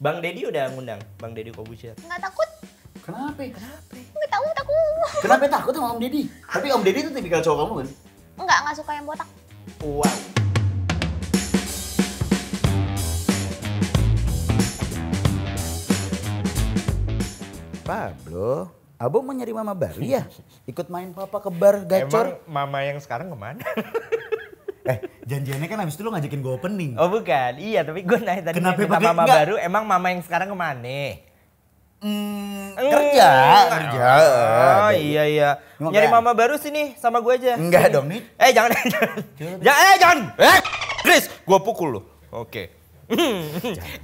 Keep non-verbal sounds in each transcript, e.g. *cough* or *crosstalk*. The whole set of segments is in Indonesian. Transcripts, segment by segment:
Bang Deddy udah ngundang, Bang Deddy Kobusier. Nggak takut. Kenapa? Kenapa? Enggak tahu, takut. Kenapa takut sama Om Deddy? Tapi Om Deddy itu tipikal cowok kamu kan? Enggak, nggak suka yang botak. Wow. Pablo, Abo mau nyari mama baru ya? Ikut main papa ke bar gacor. Emang mama yang sekarang kemana? *laughs* Eh, janjiannya kan habis itu lo ngajakin gue opening. Oh bukan, iya tapi gue naik tadi Kenapa mama enggak. baru, emang mama yang sekarang kemana? Mm, kerja, mm. kerja. Oh, iya iya. Mau Nyari mama baru sini sama gue aja. Enggak dong, nih. Eh jangan, *laughs* jangan, jangan, eh jangan. Eh, Chris, gue pukul lo. Oke. Okay. Hmm.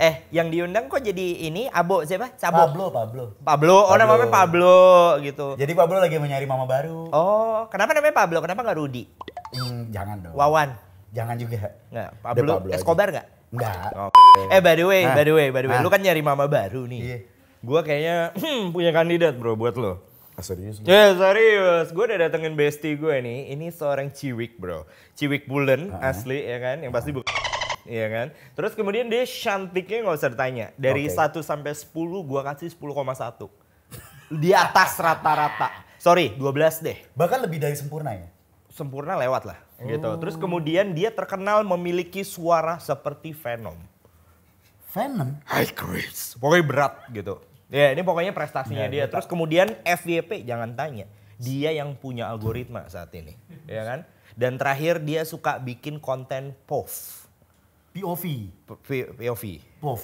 eh, yang diundang kok jadi ini Abo siapa? Sabo. Pablo, Pablo. Pablo, oh Pablo. namanya Pablo gitu. Jadi Pablo lagi mencari mama baru. Oh, kenapa namanya Pablo? Kenapa nggak Rudi? Hmm, jangan dong. Wawan. Jangan juga. Nggak, Pablo, Pablo Escobar nggak? Nggak. Oh. Eh, by the way, by the way, by the way, nah. lu kan nyari mama baru nih. Iya. Gua kayaknya hmm, punya kandidat bro buat lo. Ah, serius? Ya yeah, serius, gue udah datengin bestie gue nih. Ini seorang ciwik bro, ciwik Bulan uh -huh. asli ya kan, yang pasti uh -huh. bukan Iya kan? Terus kemudian dia cantiknya nggak usah ditanya. Dari okay. 1 sampai 10 gua kasih 10,1. *laughs* Di atas rata-rata. Sorry, 12 deh. Bahkan lebih dari sempurna ya? Sempurna lewat lah gitu. oh. gitu. Terus kemudian dia terkenal memiliki suara seperti Venom. Venom? High Chris. Pokoknya berat gitu. Ya ini pokoknya prestasinya dia. Terus kemudian FYP jangan tanya. Dia yang punya algoritma saat ini. ya kan? Dan terakhir dia suka bikin konten POV POV. POV. POV.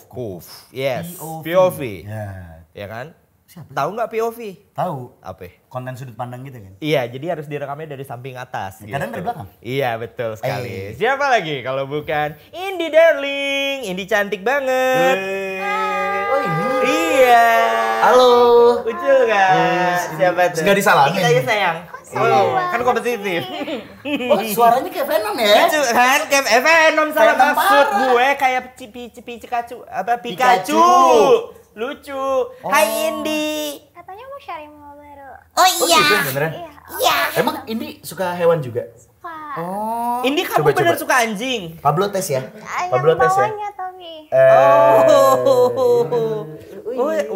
POV. Yes. POV. Ya. ya kan? Siapa? Tahu nggak POV? Tahu. Apa? Konten sudut pandang gitu kan? Iya, jadi harus direkamnya dari samping atas. gitu. Kadang dari gitu. belakang. Iya, betul sekali. Eh. Siapa lagi kalau bukan Indi darling, Indi cantik banget. Hey. Eh. Oh ini. Iya. Iya. Halo. lucu kan? Siapa tuh? Enggak disalahkan Kita aja sayang. Iya. Oh, kan kompetitif. Oh, suaranya kayak Venom ya? Lucu kan? Kayak eh, Venom salah Venom maksud gue kayak pici pici kacu apa Pikachu. Lucu. Oh. Hai Indi. Katanya mau sharing mobil baru. Oh iya. Oh, iya, iya. Iya. Emang Indi suka hewan juga? suka. Oh. Ini kamu coba, bener suka anjing. Pablo tes ya. Pablo tes ya. Eh. Oh.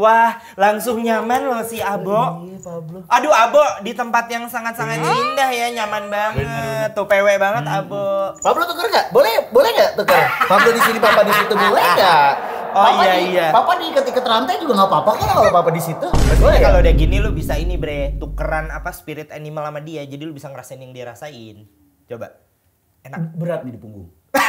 wah, langsung nyaman loh si Abo. Oh, iya, Aduh, Abo di tempat yang sangat-sangat iya. indah ya, nyaman banget. Tuh pewe banget hmm. Abo. Pablo tuker nggak? Boleh, boleh nggak tuker? Pablo di sini, Papa di situ boleh enggak? Oh papa iya di, iya. Papa diikat-ikat rantai juga nggak apa-apa kan kalau papa di situ. ya kalau udah gini lu bisa ini bre tukeran apa spirit animal sama dia jadi lu bisa ngerasain yang dia rasain. Coba. Enak. Berat nih di punggung. *laughs*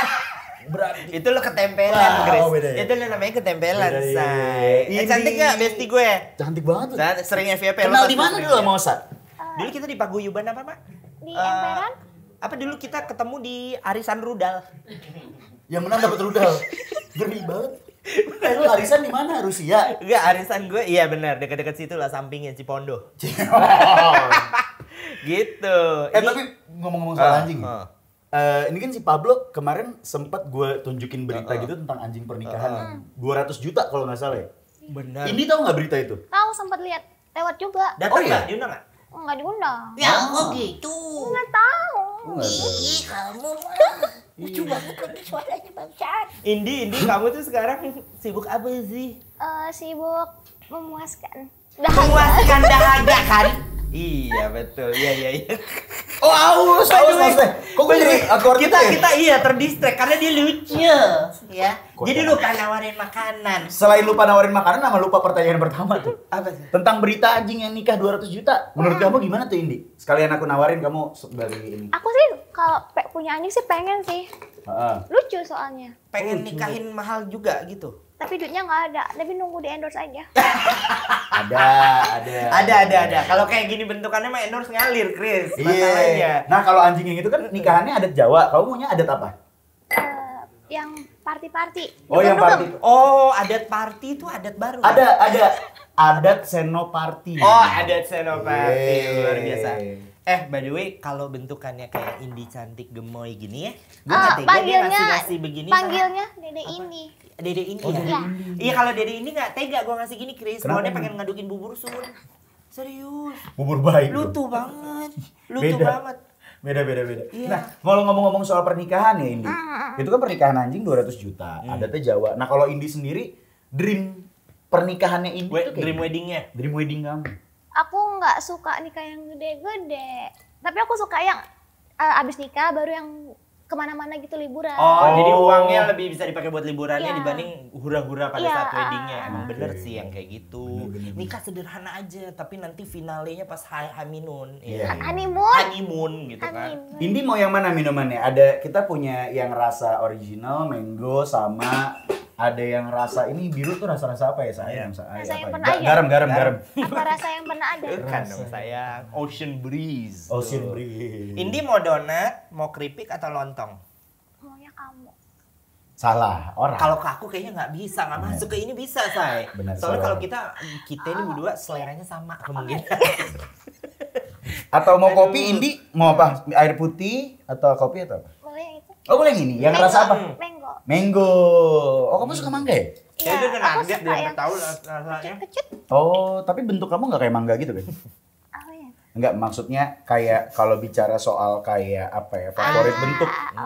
Berat. Itu lo ketempelan, wow, ah, Grace. Oh, ya. Itu lo namanya ketempelan, beda, iya, iya, iya. Eh, Ini... Eh, cantik gak besti gue? Cantik banget. Nah, sering FVP. Kenal di mana dulu sama Osat? Dulu kita di Paguyuban apa, Pak? Di uh, Emperan. Apa dulu kita ketemu di Arisan Rudal? Yang menang dapat rudal. Geri banget lu arisan di mana? Rusia? Enggak, arisan gue iya benar dekat-dekat situ lah sampingnya Cipondo. *laughs* gitu. Eh ini... tapi ngomong-ngomong soal uh, anjing. Uh. Uh, ini kan si Pablo kemarin sempat gue tunjukin berita uh, gitu tentang anjing pernikahan uh, uh. 200 juta kalau nggak salah ya. Benar. Ini tau nggak berita itu? Tahu sempat lihat lewat juga. Datang oh, iya? diundang nggak? Nggak diundang. Ya, oh. gitu. Nggak tahu. Ih, kamu. Iya. Lucu banget lagi suaranya bangsat. Indi, Indi kamu tuh sekarang sibuk apa sih? Uh, sibuk memuaskan. Dahaga. Memuaskan *laughs* dahaga kan? iya betul, iya iya iya. Oh, aus, aus, aus, Kok gue jadi kita ya? kita iya terdistrek karena dia lucu, ya. Jadi lupa nawarin makanan. Selain lupa nawarin makanan, nama lupa pertanyaan pertama tuh. Apa sih? Tentang berita anjing yang nikah 200 juta. Menurut hmm. kamu gimana tuh Indi? Sekalian aku nawarin kamu sebagai ini. Aku sih kalau punya anjing sih pengen sih. Uh. Lucu soalnya. Pengen Lucu. nikahin mahal juga gitu. Tapi duitnya nggak ada, tapi nunggu di endorse aja. *laughs* ada, ada. Ada, ada, ada. Kalau kayak gini bentukannya mah endorse ngalir, Chris. Iya. Nah, kalau anjing yang itu kan nikahannya adat Jawa. Kamu maunya adat apa? Uh, yang parti-parti Oh, yang party. Oh, adat party itu adat baru. Ada, ya? ada. Adat senoparti Oh, adat senoparti Luar biasa. Eh, by the way, kalau bentukannya kayak Indi cantik gemoy gini ya, gue uh, ah, gak tega dia ngasih ngasih begini. Panggilnya sama, Dede apa? Indi. Dede Indi oh, ya? Iya, ya, kalau Dede Indi gak tega gue ngasih gini, Chris. Soalnya pengen ngadukin bubur sun. Serius. Bubur baik. Lutu dong. banget. *laughs* Lutu Beda. banget beda beda beda Iya. nah kalau ngomong-ngomong soal pernikahan ya Indi ah. ah, ah. itu kan pernikahan anjing 200 juta hmm. Iya. teh Jawa nah kalau Indi sendiri dream pernikahannya Indi We, itu kayak dream weddingnya dream wedding kamu aku nggak suka nikah yang gede-gede tapi aku suka yang uh, abis nikah baru yang kemana-mana gitu liburan. Oh, oh, jadi uangnya lebih bisa dipakai buat liburannya yeah. dibanding hura-hura pada yeah. saat ah, weddingnya. Ah, Emang okay. Ah. bener sih yang kayak gitu. Bener, bener, Nikah sederhana aja, tapi nanti finalenya pas haminun. Yeah. Yeah. Iya. Honeymoon. Honeymoon gitu kan. Indi mau yang mana minumannya? Ada kita punya yang rasa original, mango sama ada yang rasa ini biru tuh rasa-rasa apa ya saya? Rasa, iya. rasa yang ya? pernah ada. Ya? Garam, garam, garam. Apa rasa yang pernah ada? Kan dong saya. Ocean breeze. Ocean breeze. Indi mau donat, mau keripik atau lontong? Maunya kamu. Salah orang. Kalau ke aku kayaknya nggak bisa, nggak masuk ke ini bisa saya. Benar, Soalnya kalau kita kita ini ah. berdua seleranya sama kemungkinan. *laughs* atau mau kopi Indi mau apa? Air putih atau kopi atau apa? Oh boleh gini, yang rasa apa? Mango. Mango. Oh kamu suka mangga ya? Iya, aku suka yang tahu rasanya. Oh, tapi bentuk kamu nggak kayak mangga gitu kan? *laughs* Enggak, oh, iya. maksudnya kayak kalau bicara soal kayak apa ya, favorit ah, bentuk. Oh.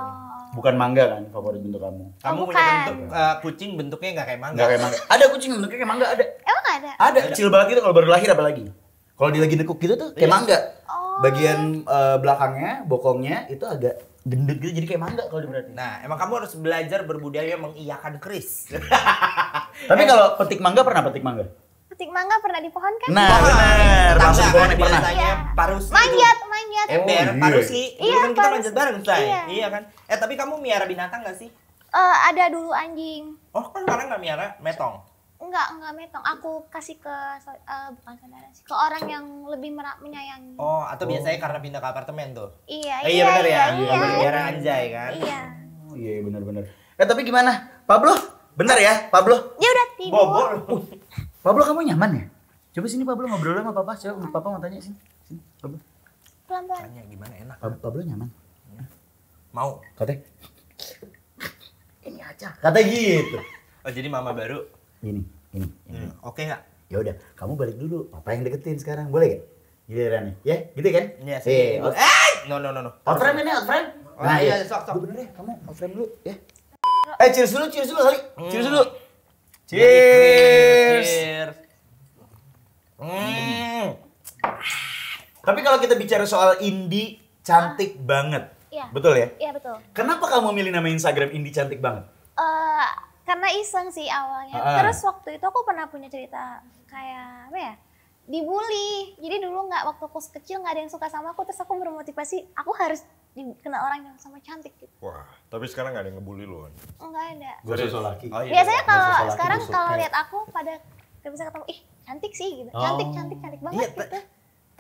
Bukan mangga kan favorit bentuk kamu? Kamu oh, bukan. punya bukan. bentuk uh, eh, kucing bentuknya nggak kayak mangga? Nggak kayak mangga. Ada kucing bentuknya kayak mangga ada. Emang ada? Ada, kecil banget gitu kalau baru lahir apalagi. Kalau dia lagi nekuk gitu tuh kayak iya. mangga. Oh. Bagian uh, belakangnya, bokongnya itu agak gendut gitu jadi kayak mangga kalau diperhatiin. Nah, emang kamu harus belajar berbudaya mengiyakan keris. *laughs* Tapi eh, kalau petik mangga pernah petik mangga? Petik mangga pernah di pohon kan? Nah, nah benar. Langsung di kan pohon kan, pernah. Iya. Parus. Manjat, itu. manjat. Ember, eh, oh, iya. parusli. Iya, kan kita manjat bareng, say. Iya. iya kan? Eh, tapi kamu miara binatang gak sih? Eh, Uh, ada dulu anjing. Oh, kan sekarang gak miara? Metong. Enggak, enggak metong. Aku kasih ke uh, bukan saudara sih, ke orang yang lebih menyayangi. Oh, atau oh. biasanya karena pindah ke apartemen tuh. Iya, eh, iya, iya benar ya. Iya, iya, iya, iya. anjay kan. Iya. Oh, iya, iya benar-benar. Eh tapi gimana? Pablo? benar ya, Pablo? ya udah tidur. Bobo. Uh, Pablo kamu nyaman ya? Coba sini Pablo ngobrol sama papa. Coba papa mau tanya sini. Sini, Pablo. Pelan-pelan. Tanya gimana enak. pa kan? Pablo nyaman. Ya. Mau. Katanya. Ini aja. Kata gitu. Oh, jadi mama baru Gini, gini. gini. Hmm, Oke okay, Ya udah, kamu balik dulu. Papa yang deketin sekarang, boleh kan? Giliran nih, ya? Gitu kan? Iya. sih. eh, hey. Eh! no no no no. frame ini out Oh, nah, iya, iya. sok sok. bener deh ya, kamu out frame dulu, ya. Eh, cheers dulu, cheers dulu kali. Hmm. Cheers dulu. Ya, cheers. Gitu. Cheers. Hmm. Tapi kalau kita bicara soal indie cantik ah. banget. Iya. Betul ya? Iya, betul. Kenapa kamu milih nama Instagram indie cantik banget? Eh uh, karena iseng sih awalnya. Uh -uh. Terus waktu itu aku pernah punya cerita kayak apa ya? Dibully. Jadi dulu nggak waktu aku kecil nggak ada yang suka sama aku. Terus aku bermotivasi, aku harus kena orang yang sama cantik gitu. Wah, tapi sekarang nggak ada yang ngebully loh enggak Nggak ada. Gue sosok laki. Oh, iya, iya. Biasanya kalau sekarang kalau lihat aku pada bisa ketemu, ih cantik sih gitu. Cantik, oh. cantik, cantik banget iya, gitu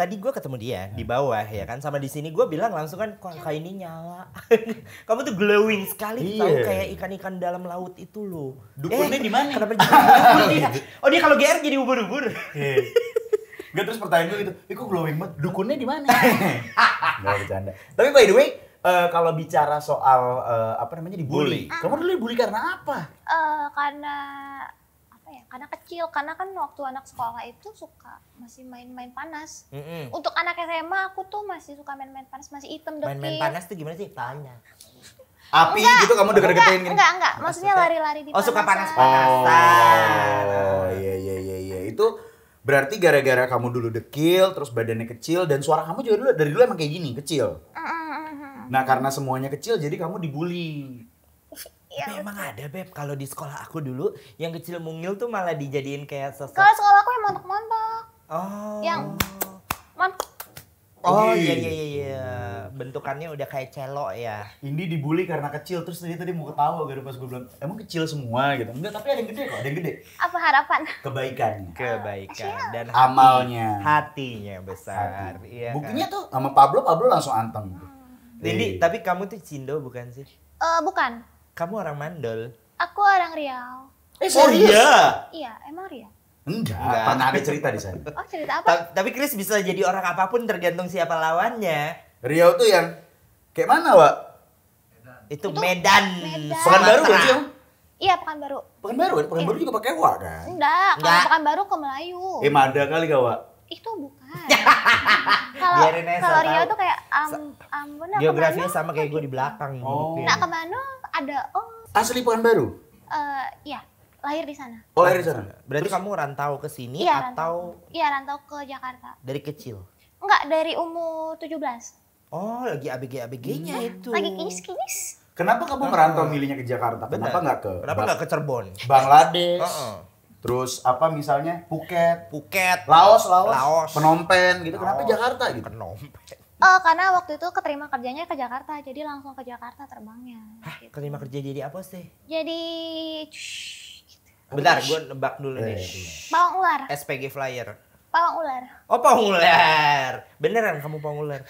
tadi gue ketemu dia hmm. di bawah ya kan sama di sini gue bilang langsung kan kok ini nyala *laughs* kamu tuh glowing sekali yeah. tahu kayak ikan-ikan dalam laut itu lo dukunnya eh, di mana kenapa jadi *laughs* oh, dia? oh dia kalau GR jadi ubur-ubur yeah. Gak terus pertanyaan gue gitu, eh kok glowing banget, dukunnya di mana? *laughs* Gak bercanda. Tapi by the way, uh, kalau bicara soal uh, apa namanya dibully, bully. kamu dulu dibully karena apa? Uh, karena ya karena kecil karena kan waktu anak sekolah itu suka masih main-main panas mm -hmm. untuk anak SMA aku tuh masih suka main-main panas masih item dokter main-main panas tuh gimana sih tanya api enggak, gitu kamu deg-degan deketin enggak enggak maksudnya lari-lari di oh suka panas panas oh iya iya iya iya itu berarti gara-gara kamu dulu dekil terus badannya kecil dan suara kamu juga dulu dari dulu emang kayak gini kecil mm -hmm. nah karena semuanya kecil jadi kamu dibully Ya, Memang ada beb kalau di sekolah aku dulu yang kecil mungil tuh malah dijadiin kayak sosok. Kalau sekolah aku yang montok-montok. Oh. Yang montok. Oh iya, iya iya iya bentukannya udah kayak celok ya. Ini dibully karena kecil terus tadi tadi mau ketawa gara pas gue bilang emang kecil semua gitu. Enggak tapi ada yang gede kok ada yang gede. Apa harapan? kebaikan Kebaikan uh, dan hati, amalnya. Hatinya besar. Hati. Iya, Buktinya kan? tuh sama Pablo Pablo langsung anteng. Gitu. Hmm. Jadi tapi kamu tuh cindo bukan sih? Eh uh, bukan. Kamu orang Mandol. Aku orang Riau. Eh, Oh iya. Iya, emang Riau. Enggak, Enggak. pernah ada cerita di sana. Oh, cerita apa? Ta tapi Chris bisa jadi orang apapun tergantung siapa lawannya. Riau tuh yang kayak mana, Wak? Itu, itu Medan. Medan. Pekanbaru, baru berarti Iya, Pekanbaru. Pekanbaru. Ya? Pekanbaru iya. juga pakai Wak kan? Enggak, kalau pekan ke Melayu. Eh, ada kali kau, Wak? itu bukan. *laughs* Kalau kalau Rio tuh kayak am ampun nah, Geografinya sama kayak gue di gitu. belakang. Oh. Nah, ke mana ada oh. Asli Pekanbaru? Eh, uh, Lahir di sana. Oh, lahir di sana. Berarti Terus, kamu rantau ke sini iya, atau Iya, rantau ke Jakarta. Dari kecil? Enggak, dari umur 17. Oh, lagi ABG-ABG-nya hmm. Iya, itu. Lagi kinis-kinis. Kenapa kamu merantau milihnya ke Jakarta? Kenapa nggak ke Kenapa nggak ke Cirebon? Bangladesh. Uh -uh. Terus apa misalnya Phuket, Phuket, Laos, Laos, Laos. Penompen gitu. Laos. Kenapa Jakarta gitu? Penompen. Oh, karena waktu itu keterima kerjanya ke Jakarta, jadi langsung ke Jakarta terbangnya. Hah, gitu. keterima kerja jadi apa sih? Jadi Bentar, gue nebak dulu nih. Eh, iya. Pawang ular. SPG flyer. Pawang ular. Oh, pawang ular. Beneran kamu pawang ular?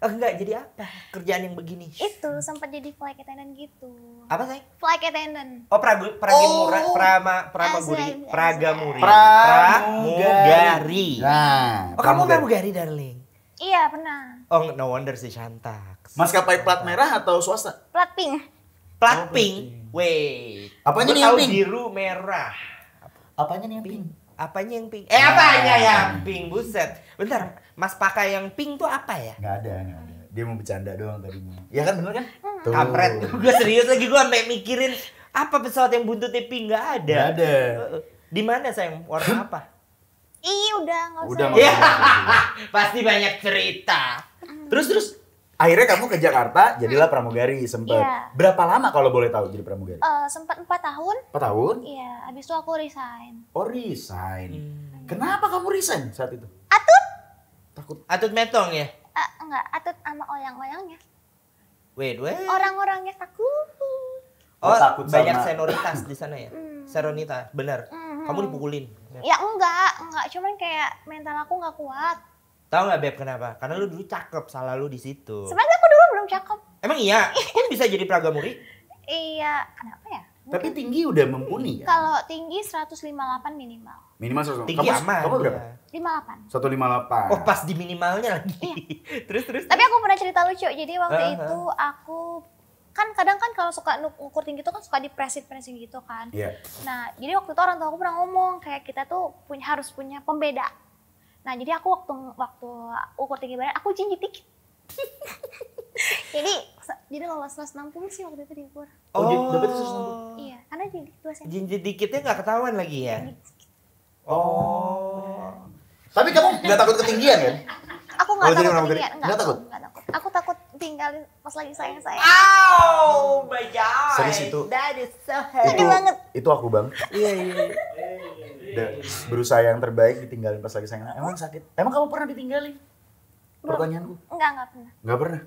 Oh, enggak, jadi apa kerjaan yang begini? Itu sempat jadi flight attendant gitu. Apa sih? Flight attendant. Oh, pragu, pragi oh. prama, prama praga pragamuri. Pramugari. Nah, oh, kamu pramugari, darling? Iya, pernah. Oh, no wonder sih cantik. Maskapai plat merah atau swasta? Plat pink. Plat oh, pink. Wait. apa nih yang pink? biru merah. Apanya nih yang pink? Apanya yang pink? Eh, apanya yang pink? Ah. Eh, Buset. Bentar. Mas pakai yang pink tuh apa ya? Gak ada, gak ada. Dia mau bercanda doang tadinya. Ya kan bener kan? Hmm. Tuh. Kampret. *laughs* Gue serius lagi gue sampai mikirin apa pesawat yang buntutnya pink nggak ada. Gak ada. Di mana sayang? Warna apa? Ih, udah nggak usah. Iya. Udah, ya. *laughs* Pasti banyak cerita. Hmm. Terus terus akhirnya kamu ke Jakarta jadilah hmm. pramugari sempat yeah. berapa lama kalau boleh tahu jadi pramugari uh, eh, sempat empat tahun empat tahun iya yeah, abis itu aku resign oh resign hmm. kenapa kamu resign saat itu atut Takut. Atut metong ya? Uh, enggak, atut sama oyang-oyangnya. Wait, wait. Orang-orangnya takut. Oh, oh takut banyak sama. senoritas di sana ya? Mm. Seronita, benar. Mm-hmm. Kamu dipukulin? Ya. ya enggak, enggak. Cuman kayak mental aku nggak kuat. Tahu nggak Beb kenapa? Karena lu dulu cakep, salah lu di situ. Sebenarnya aku dulu belum cakep. Emang iya? Kan bisa jadi pragamuri? iya, kenapa ya? Tapi tinggi udah mumpuni ya? Kalau tinggi 158 minimal. Minimal 158. Tinggi kamu, aman. Kamu berapa? 58. 158. Oh, pas di minimalnya lagi. Iya. *laughs* terus, terus Tapi aku pernah cerita lucu. Jadi waktu uh -huh. itu aku kan kadang kan kalau suka ukur tinggi itu kan suka dipresit presin gitu kan. Yeah. Nah, jadi waktu itu orang tua aku pernah ngomong kayak kita tuh punya harus punya pembeda. Nah, jadi aku waktu waktu ukur tinggi badan aku jinjit dikit. *laughs* *laughs* jadi jadi lolos kelas 60 sih waktu itu di Pura. Oh, oh dapat 160. Iya, karena jadi dua senti. Jadi dikitnya nggak ketahuan lagi ya. Oh. oh. Tapi kamu nggak takut ketinggian kan? Aku nggak oh, takut ketinggian. nggak takut. takut. Aku takut tinggalin pas lagi sayang sayang. Oh my god. Serius itu. That is so heavy. Itu, banget. Itu aku bang. Iya iya. iya. berusaha yang terbaik ditinggalin pas lagi sayang. Emang sakit. Emang kamu pernah ditinggalin? Pertanyaanku. Enggak enggak pernah. Enggak pernah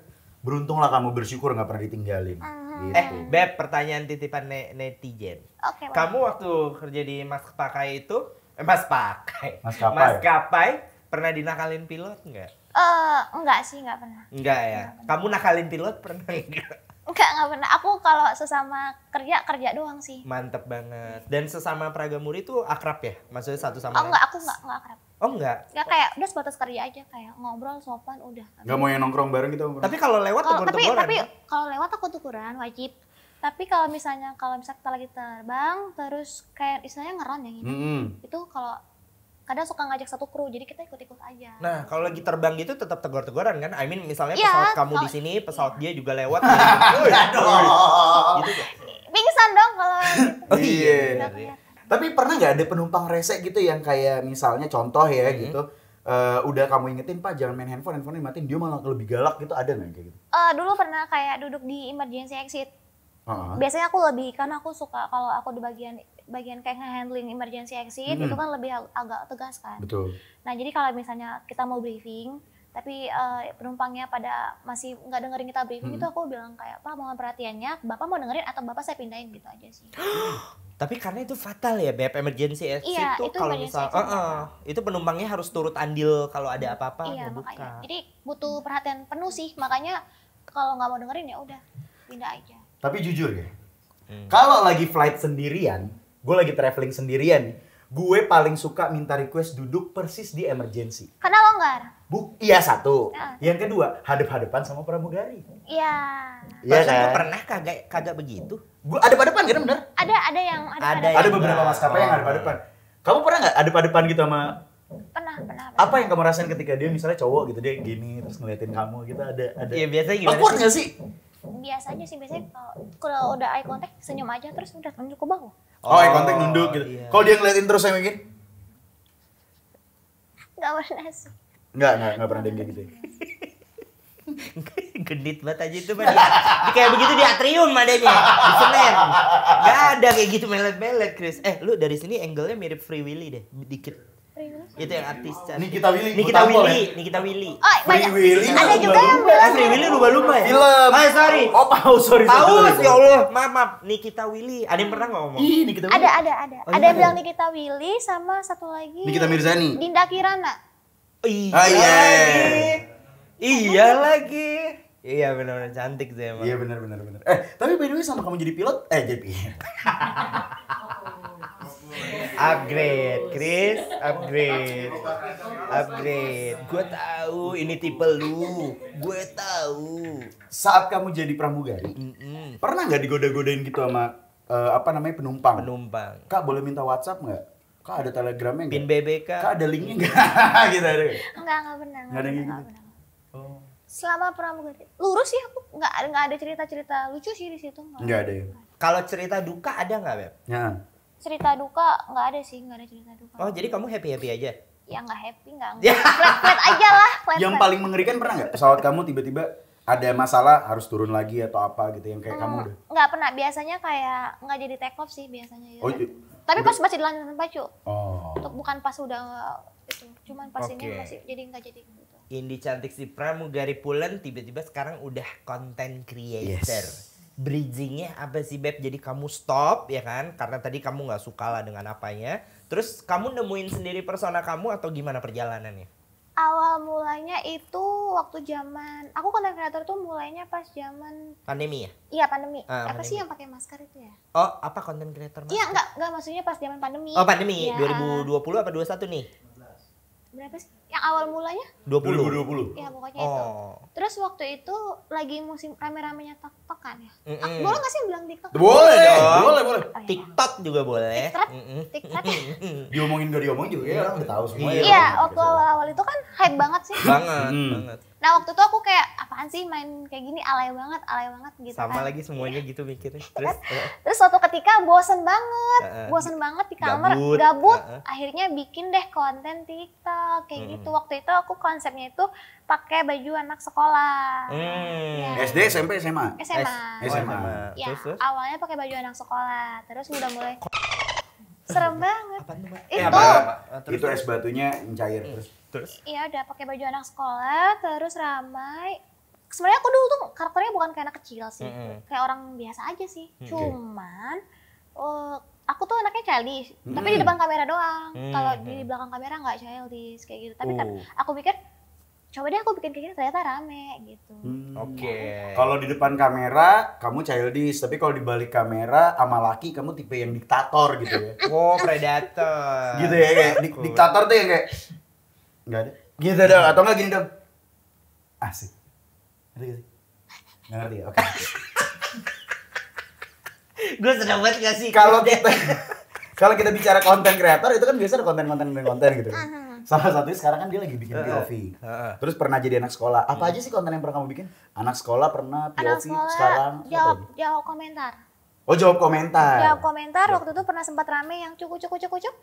beruntunglah kamu bersyukur nggak pernah ditinggalin. Mm-hmm. gitu. Eh, Beb, pertanyaan titipan ne netizen. Okay, kamu kamu waktu kerja di Mas Pakai itu, eh, Mas Pakai. Mas Kapai. Mas Kapai pernah dinakalin pilot nggak? Eh, uh, enggak sih, enggak pernah. Enggak ya. Enggak pernah. Kamu nakalin pilot pernah enggak? Enggak, enggak pernah. Aku kalau sesama kerja, kerja doang sih. Mantep banget. Dan sesama praga muri itu akrab ya? Maksudnya satu sama lain Oh lain. enggak, aku enggak, enggak akrab. Oh enggak? Enggak kayak, udah sebatas kerja aja. Kayak ngobrol, sopan, udah. Enggak mau yang nongkrong bareng gitu? Nongkrong. Tapi kalau lewat tapi, tapi ya? kalau lewat aku tukuran, wajib. Tapi kalau misalnya, kalau misalnya kita lagi terbang, terus kayak istilahnya ngeron yang ini. Hmm. Itu kalau kadang suka ngajak satu kru jadi kita ikut-ikut aja nah kalau lagi terbang gitu tetap tegur-teguran kan I mean misalnya ya, pesawat kamu di sini iya. pesawat dia juga lewat *laughs* iya gitu, kan? gitu kan? pingsan dong kalau gitu. *laughs* oh, iya, iya tapi pernah nggak ada penumpang rese gitu yang kayak misalnya contoh ya hmm. gitu Uh, udah kamu ingetin pak jangan main handphone handphone dimatiin dia malah lebih galak gitu ada nggak kayak gitu? Uh, dulu pernah kayak duduk di emergency exit Uh-huh. Biasanya aku lebih karena aku suka kalau aku di bagian bagian kayak handling emergency exit hmm. itu kan lebih ag agak tegas kan. Betul. Nah jadi kalau misalnya kita mau briefing, tapi uh, penumpangnya pada masih nggak dengerin kita briefing hmm. itu aku bilang kayak pak mohon perhatiannya, bapak mau dengerin atau bapak saya pindahin gitu aja sih. *gasps* Tapi karena itu fatal ya beb emergency exit iya, tuh itu kalau misal uh, uh, itu penumpangnya harus turut andil kalau ada hmm, apa-apa iya, Makanya. Jadi butuh perhatian penuh sih makanya kalau nggak mau dengerin ya udah pindah aja. Tapi jujur ya, hmm. kalau lagi flight sendirian gue lagi traveling sendirian nih, gue paling suka minta request duduk persis di emergency. Karena longgar. Bu, iya satu. Ah. Yang kedua, hadap-hadapan sama pramugari. Iya. Iya kan? pernah kagak kagak begitu. Gue ada hadapan kan bener? Ada ada yang ada. Ada, ada beberapa maskapai yang ada hadapan Kamu pernah nggak ada hadapan gitu sama Pernah, pernah, pernah. Apa yang kamu rasain ketika dia misalnya cowok gitu dia gini terus ngeliatin kamu gitu ada ada. Iya biasanya gimana? Awkward nggak sih? Biasa aja sih biasanya kalau udah eye contact senyum aja terus udah tunjuk ke bawah oh, oh eye contact nunduk gitu iya. kalau dia ngeliatin terus yang mungkin? Gak pernah sih Gak, nggak gak pernah dia gitu *laughs* Genit banget aja itu mah Kayak begitu di atrium adanya Di Senen Gak ada kayak gitu melet-melet Chris Eh lu dari sini angle-nya mirip Free Willy deh Dikit itu yang artis cantik. Nikita Willy. Nikita Willy, Nikita Willy. Oh, banyak. Willy, ada juga yang belum. Ah, Free Willy lumba-lumba ya? Film. Ah, sorry. Oh, paus, sorry. Paus, ya Allah. Maaf, maaf. Nikita Willy. Ada yang pernah nggak ngomong? Ih, Nikita Willy. Ada, ada, ada. Oh, iya, ada yang bilang Nikita Willy sama satu lagi. Nikita Mirzani. Dinda Kirana. Iya. Oh, iya. Iya lagi. Iya benar-benar cantik sih emang. Iya benar-benar benar. Eh tapi by the way sama kamu jadi pilot, eh jadi pilot. *laughs* upgrade Chris upgrade upgrade gue tahu ini tipe lu gue tahu saat kamu jadi pramugari Mm-mm. pernah nggak digoda-godain gitu sama uh, apa namanya penumpang penumpang kak boleh minta WhatsApp nggak kak ada telegramnya nggak pin BBK kak ada linknya nggak *laughs* gitu ada nggak nggak pernah nggak ada gitu oh. selama pramugari lurus sih aku nggak nggak ada cerita-cerita lucu sih di situ nggak ada ya kalau cerita duka ada nggak beb ya cerita duka nggak ada sih, nggak ada cerita duka. Oh, jadi kamu happy-happy aja? Ya nggak happy, nggak. Flat-flat ya. aja lah. Flat, yang paling mengerikan pernah nggak pesawat kamu tiba-tiba ada masalah harus turun lagi atau apa gitu yang kayak hmm, kamu udah? Nggak pernah, biasanya kayak nggak jadi take off sih biasanya. Ya. Oh, iya. Tapi udah. pas masih di lantai pacu. Oh. Untuk bukan pas udah itu, cuman pas okay. ini masih jadi nggak jadi. Gitu. Indi cantik si Pramugari Pulen tiba-tiba sekarang udah content creator. Yes bridgingnya apa sih beb jadi kamu stop ya kan karena tadi kamu nggak suka lah dengan apanya terus kamu nemuin sendiri persona kamu atau gimana perjalanannya awal mulanya itu waktu zaman aku konten kreator tuh mulainya pas zaman pandemi ya iya pandemi uh, apa pandemi. sih yang pakai masker itu ya oh apa konten kreator iya enggak enggak maksudnya pas zaman pandemi oh pandemi iya. dua ribu dua puluh apa 21 nih berapa sih yang awal mulanya? 20. 20 Ya pokoknya oh. itu. Terus waktu itu lagi musim rame-ramenya TikTok kan ya? Mm -mm. Ah, boleh gak sih bilang TikTok? Boleh, boleh, boleh. boleh. Oh, iya. TikTok juga boleh. TikTok? Mm -mm. TikTok *laughs* diomongin gak diomongin juga ya, udah tahu semua. Iya, iya waktu awal-awal itu kan hype banget sih. Banget, hmm. banget. Nah waktu itu aku kayak apaan sih main kayak gini alay banget, alay banget gitu Sama kan. lagi semuanya iya. gitu mikirnya. Gitu kan? Terus, eh. Terus suatu ketika bosen banget, uh, bosen banget di kamar, gabut. gabut. Akhirnya bikin deh konten TikTok kayak gitu itu waktu itu aku konsepnya itu pakai baju anak sekolah. Hmm. Ya. SD, SMP, SMA. SMA. SMA. Oh, SMA. Ya, terus, terus? awalnya pakai baju anak sekolah, terus udah mulai serem banget. itu? Eh, apa, apa, apa. Oh, terus, itu es batunya cair hmm. terus. Terus? Iya, udah pakai baju anak sekolah, terus ramai. Sebenarnya aku dulu tuh karakternya bukan kayak anak kecil sih, mm -hmm. kayak orang biasa aja sih. Mm -hmm. Cuman uh, aku tuh anaknya childish, hmm. tapi di depan kamera doang. Hmm. Kalau di belakang kamera nggak childish kayak gitu. Tapi uh. kan oh. aku pikir coba deh aku bikin kayak gini ternyata rame gitu. Hmm. Oke. Okay. Kalau di depan kamera kamu childish, tapi kalau di balik kamera sama laki kamu tipe yang diktator gitu ya. *laughs* oh, predator. gitu ya kayak di diktator tuh yang kayak enggak ada. Gitu dong atau enggak gini dong. Asik. Ngerti gak Ngerti ya? Oke. *laughs* gue sedang banget gak sih kalau kita *laughs* kalau kita bicara konten kreator itu kan biasa ada konten-konten konten gitu salah satu sekarang kan dia lagi bikin POV terus pernah jadi anak sekolah apa hmm. aja sih konten yang pernah kamu bikin anak sekolah pernah POV anak sekolah, sekarang jawab jawab komentar oh jawab komentar jawab komentar waktu itu pernah sempat rame yang cukup cukup cukup cukup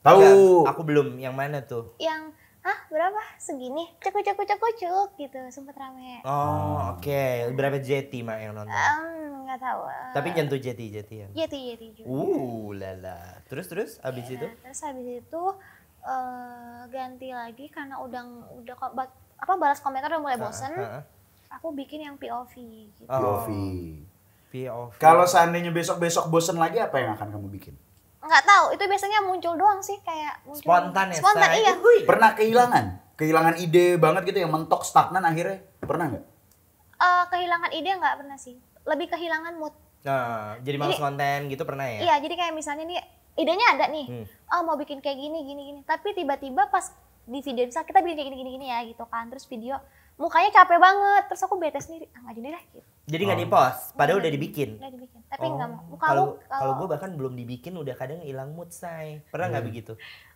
tahu aku belum yang mana tuh yang ah berapa segini cekuk cekuk cekuk cukup gitu sempet rame oh oke okay. berapa JT mak yang nonton um, nggak tahu eh. tapi nyentuh JT JT ya JT JT juga uh lala terus terus abis yeah, itu terus abis itu uh, ganti lagi karena udah udah apa balas komentar udah mulai bosen uh, uh. aku bikin yang POV gitu. Oh. POV POV kalau seandainya besok besok bosen lagi apa yang akan kamu bikin nggak tahu itu biasanya muncul doang sih kayak muncul. spontan ya spontan iya pernah kehilangan kehilangan ide banget gitu yang mentok stagnan akhirnya pernah nggak uh, kehilangan ide nggak pernah sih lebih kehilangan mood nah, jadi malas konten gitu pernah ya iya jadi kayak misalnya nih idenya ada nih hmm. oh mau bikin kayak gini gini gini tapi tiba-tiba pas di video bisa kita bikin kayak gini gini gini ya gitu kan terus video mukanya capek banget terus aku bete sendiri ah nggak jadi deh gitu. jadi nggak oh. dipost padahal udah dibikin udah dibikin tapi nggak mau oh. kalau kalau gue bahkan belum dibikin udah kadang hilang mood say pernah nggak hmm. begitu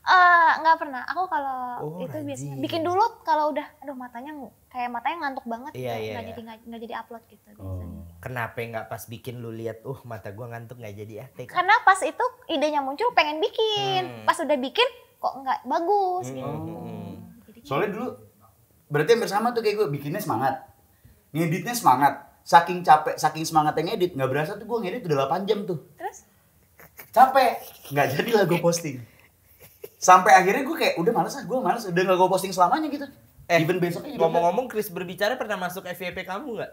eh, nggak uh, pernah aku kalau oh, itu rajin. biasanya bikin dulu kalau udah aduh matanya kayak matanya ngantuk banget yeah, gitu. yeah, nggak yeah. jadi nggak jadi upload gitu oh. biasanya kenapa nggak pas bikin lu lihat uh mata gue ngantuk nggak jadi ya take. karena pas itu idenya muncul pengen bikin hmm. pas udah bikin kok nggak bagus hmm. gitu hmm. hmm. soalnya dulu berarti hampir sama tuh kayak gue bikinnya semangat ngeditnya semangat saking capek saking semangatnya ngedit nggak berasa tuh gue ngedit udah 8 jam tuh terus capek nggak jadi lah gue posting sampai akhirnya gue kayak udah males ah gue males udah nggak gue posting selamanya gitu eh, even besoknya ngomong-ngomong Chris berbicara pernah masuk FYP kamu nggak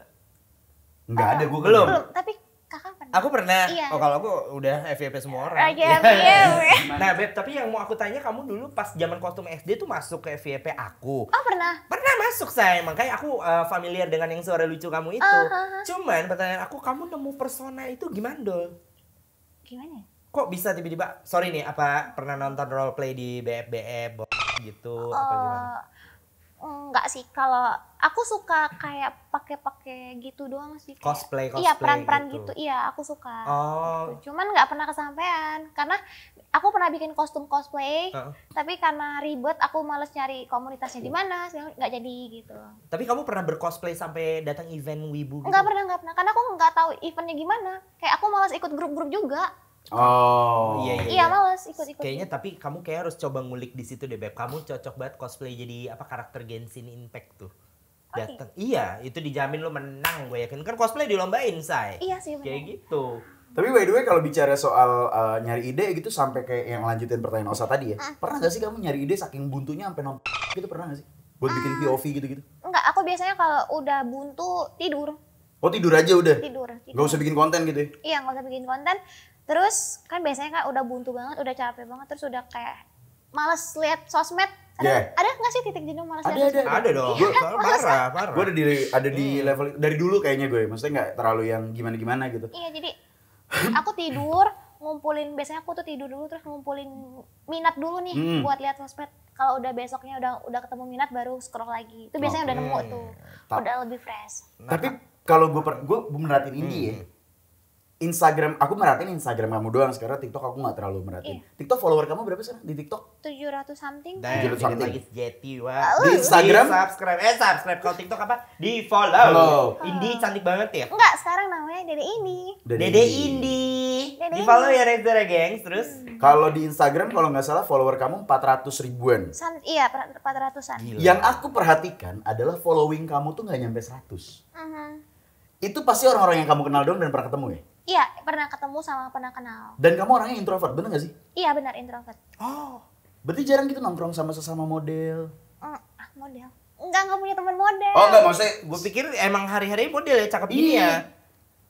nggak ada gue belum tapi kakak pernah? Aku pernah. Iya. Oh kalau aku udah FYP semua orang. Aja, ya. Iya. Iya. Iya. nah Beb, tapi yang mau aku tanya kamu dulu pas zaman kostum SD tuh masuk ke FYP aku. Oh pernah? Pernah masuk saya, makanya aku uh, familiar dengan yang suara lucu kamu itu. Uh, uh, uh. Cuman pertanyaan aku, kamu nemu persona itu gimana dol? Gimana? Kok bisa tiba-tiba? Sorry nih, apa pernah nonton role play di BFBF gitu? Oh. Apa gimana? Enggak sih kalau aku suka kayak pakai-pakai gitu doang sih. Kayak, cosplay, iya, cosplay. Iya peran-peran gitu. gitu. Iya aku suka. Oh. Gitu. Cuman nggak pernah kesampaian karena aku pernah bikin kostum cosplay, uh. tapi karena ribet aku males nyari komunitasnya di iya. mana, nggak jadi gitu. Tapi kamu pernah bercosplay sampai datang event Wibu? Gitu? Nggak pernah nggak pernah karena aku nggak tahu eventnya gimana. Kayak aku males ikut grup-grup juga. Oh. Iya, iya, iya. iya. males ikut-ikut. Kayaknya tapi kamu kayak harus coba ngulik di situ deh, Beb. Kamu cocok banget cosplay jadi apa karakter Genshin Impact tuh. Oh, iya. Datang. Okay. Iya, itu dijamin lo menang gue yakin. Kan cosplay dilombain, lomba Iya sih, bener. Kayak gitu. Tapi by the way kalau bicara soal uh, nyari ide gitu sampai kayak yang lanjutin pertanyaan Osa tadi ya. Ah. Pernah gak sih kamu nyari ide saking buntunya sampai nonton *laughs* gitu pernah gak sih? Buat bikin ah. POV gitu-gitu? Enggak, aku biasanya kalau udah buntu tidur. Oh tidur aja udah? Tidur. tidur. Gak usah bikin konten gitu ya? Iya gak usah bikin konten. Terus kan biasanya kan udah buntu banget, udah capek banget, terus udah kayak males lihat sosmed. Ada yeah. ada nggak sih titik jenuh malas ada, ada, ada, ada dong. Gue iya kan? parah, kan? parah. Gue ada di ada di hmm. level dari dulu kayaknya gue, maksudnya nggak terlalu yang gimana gimana gitu. Iya jadi aku tidur ngumpulin biasanya aku tuh tidur dulu terus ngumpulin minat dulu nih hmm. buat lihat sosmed kalau udah besoknya udah udah ketemu minat baru scroll lagi itu biasanya okay. udah nemu tuh Ta udah lebih fresh nah, tapi kalau gue gue ini hmm. ya Instagram, aku merhatiin Instagram kamu doang sekarang TikTok aku gak terlalu merhatiin. Iya. TikTok follower kamu berapa sih di TikTok? 700 something. Nah, tujuh 700 something. Lagi sejati, wah. Di Instagram? Di subscribe, eh subscribe kalau TikTok apa? Di follow. Follow. Oh. Indi ah. cantik banget ya? Enggak, sekarang namanya Dede Indi. Dede, Dede Indi. Dede di follow ya Reza ya, gengs terus. Hmm. Kalau di Instagram kalau nggak salah follower kamu 400 ribuan. San, iya 400-an. Yang aku perhatikan adalah following kamu tuh nggak nyampe 100. Uh -huh. Itu pasti orang-orang yang kamu kenal dong dan pernah ketemu ya? Iya, pernah ketemu sama pernah kenal. Dan kamu orangnya introvert, bener gak sih? Iya, benar introvert. Oh, berarti jarang gitu nongkrong sama sesama model? Mm, ah, model. Enggak, enggak punya teman model. Oh, enggak, maksudnya gue pikir emang hari-hari model ya cakep ini ya.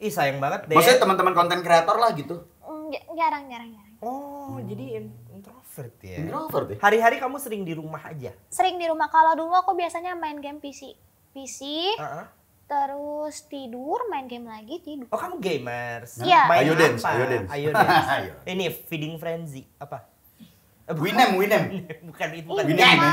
Ih, sayang banget deh. Maksudnya teman-teman konten kreator lah gitu? Mm, jarang, jarang, jarang. Oh, hmm. jadi introvert ya? Introvert ya? Hari-hari kamu sering di rumah aja? Sering di rumah. Kalau dulu aku biasanya main game PC. PC, uh -huh terus tidur main game lagi tidur oh kamu gamers iya yeah. ayo dance ayo dance *laughs* ayo dance ini feeding frenzy apa eh, Winem, Winem. *laughs* bukan itu, bukan Winem. Iya.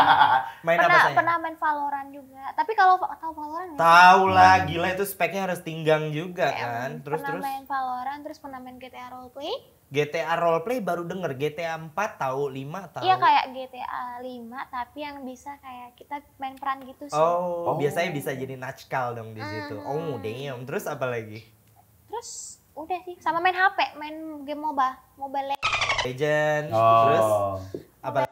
*laughs* main pernah, apa saya? Pernah main Valorant juga. Tapi kalau tahu Valorant ya? Tahu lah, nah. gila itu speknya harus tinggang juga iya, kan. Terus pernah terus. Pernah main Valorant, terus pernah main GTA Roleplay. GTA roleplay baru denger GTA 4 tahu 5 tahu. Iya kayak GTA 5 tapi yang bisa kayak kita main peran gitu sih. Oh, oh. biasanya bisa jadi naskal dong di situ. Hmm. Oh, damn. Terus apa lagi? Terus udah sih sama main HP, main game MOBA, Mobile Legends. Oh. Terus apa?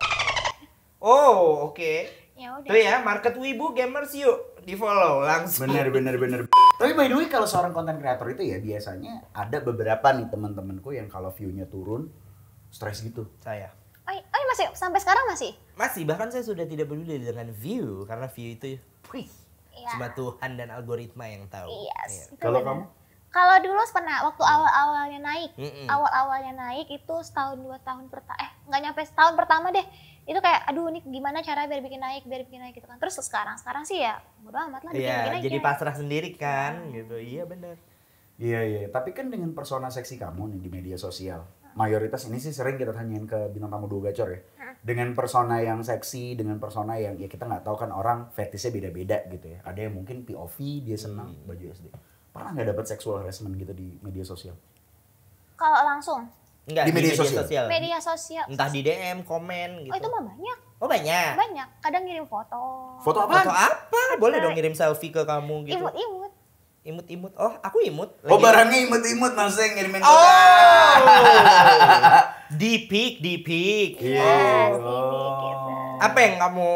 Oh, oke. Okay. Ya udah. Tuh ya, market wibu gamers yuk di follow langsung bener bener bener tapi by the way kalau seorang konten kreator itu ya biasanya ada beberapa nih teman-temanku yang kalau viewnya turun stres gitu saya oh, oh iya masih sampai sekarang masih masih bahkan saya sudah tidak peduli dengan view karena view itu wih, ya. cuma Tuhan dan algoritma yang tahu yes, ya. Iya. kalau kamu kalau dulu pernah waktu hmm. awal-awalnya naik, mm -mm. awal-awalnya naik itu setahun dua tahun pertama, eh nggak nyampe setahun pertama deh, itu kayak aduh ini gimana cara biar bikin naik, biar bikin naik gitu kan. Terus sekarang sekarang sih ya mudah amat lah bikin, yeah, bikin naik. Jadi ya. pasrah sendiri iya. kan, hmm. gitu. Iya bener. Iya iya, tapi kan dengan persona seksi kamu nih di media sosial, mayoritas ini sih sering kita tanyain ke bintang tamu dua gacor ya. Hmm. Dengan persona yang seksi, dengan persona yang ya kita nggak tahu kan orang fetishnya beda-beda gitu ya. Ada yang mungkin POV dia senang hmm. baju SD pernah nggak dapat sexual harassment gitu di media sosial? Kalau langsung? Enggak, di, media, di media sosial. sosial. Media sosial. Entah di DM, komen gitu. Oh, itu gitu. mah banyak. Oh, banyak. Banyak. Kadang ngirim foto. Foto apa? Foto apa? Boleh dong nah. ngirim selfie ke kamu gitu. Imut-imut. Imut-imut. Oh, aku imut. Oh, Lagi oh, barangnya imut-imut maksudnya ngirimin foto. Oh. *laughs* di pic, di pic. Iya. Yes, oh. di pic gitu. Apa yang kamu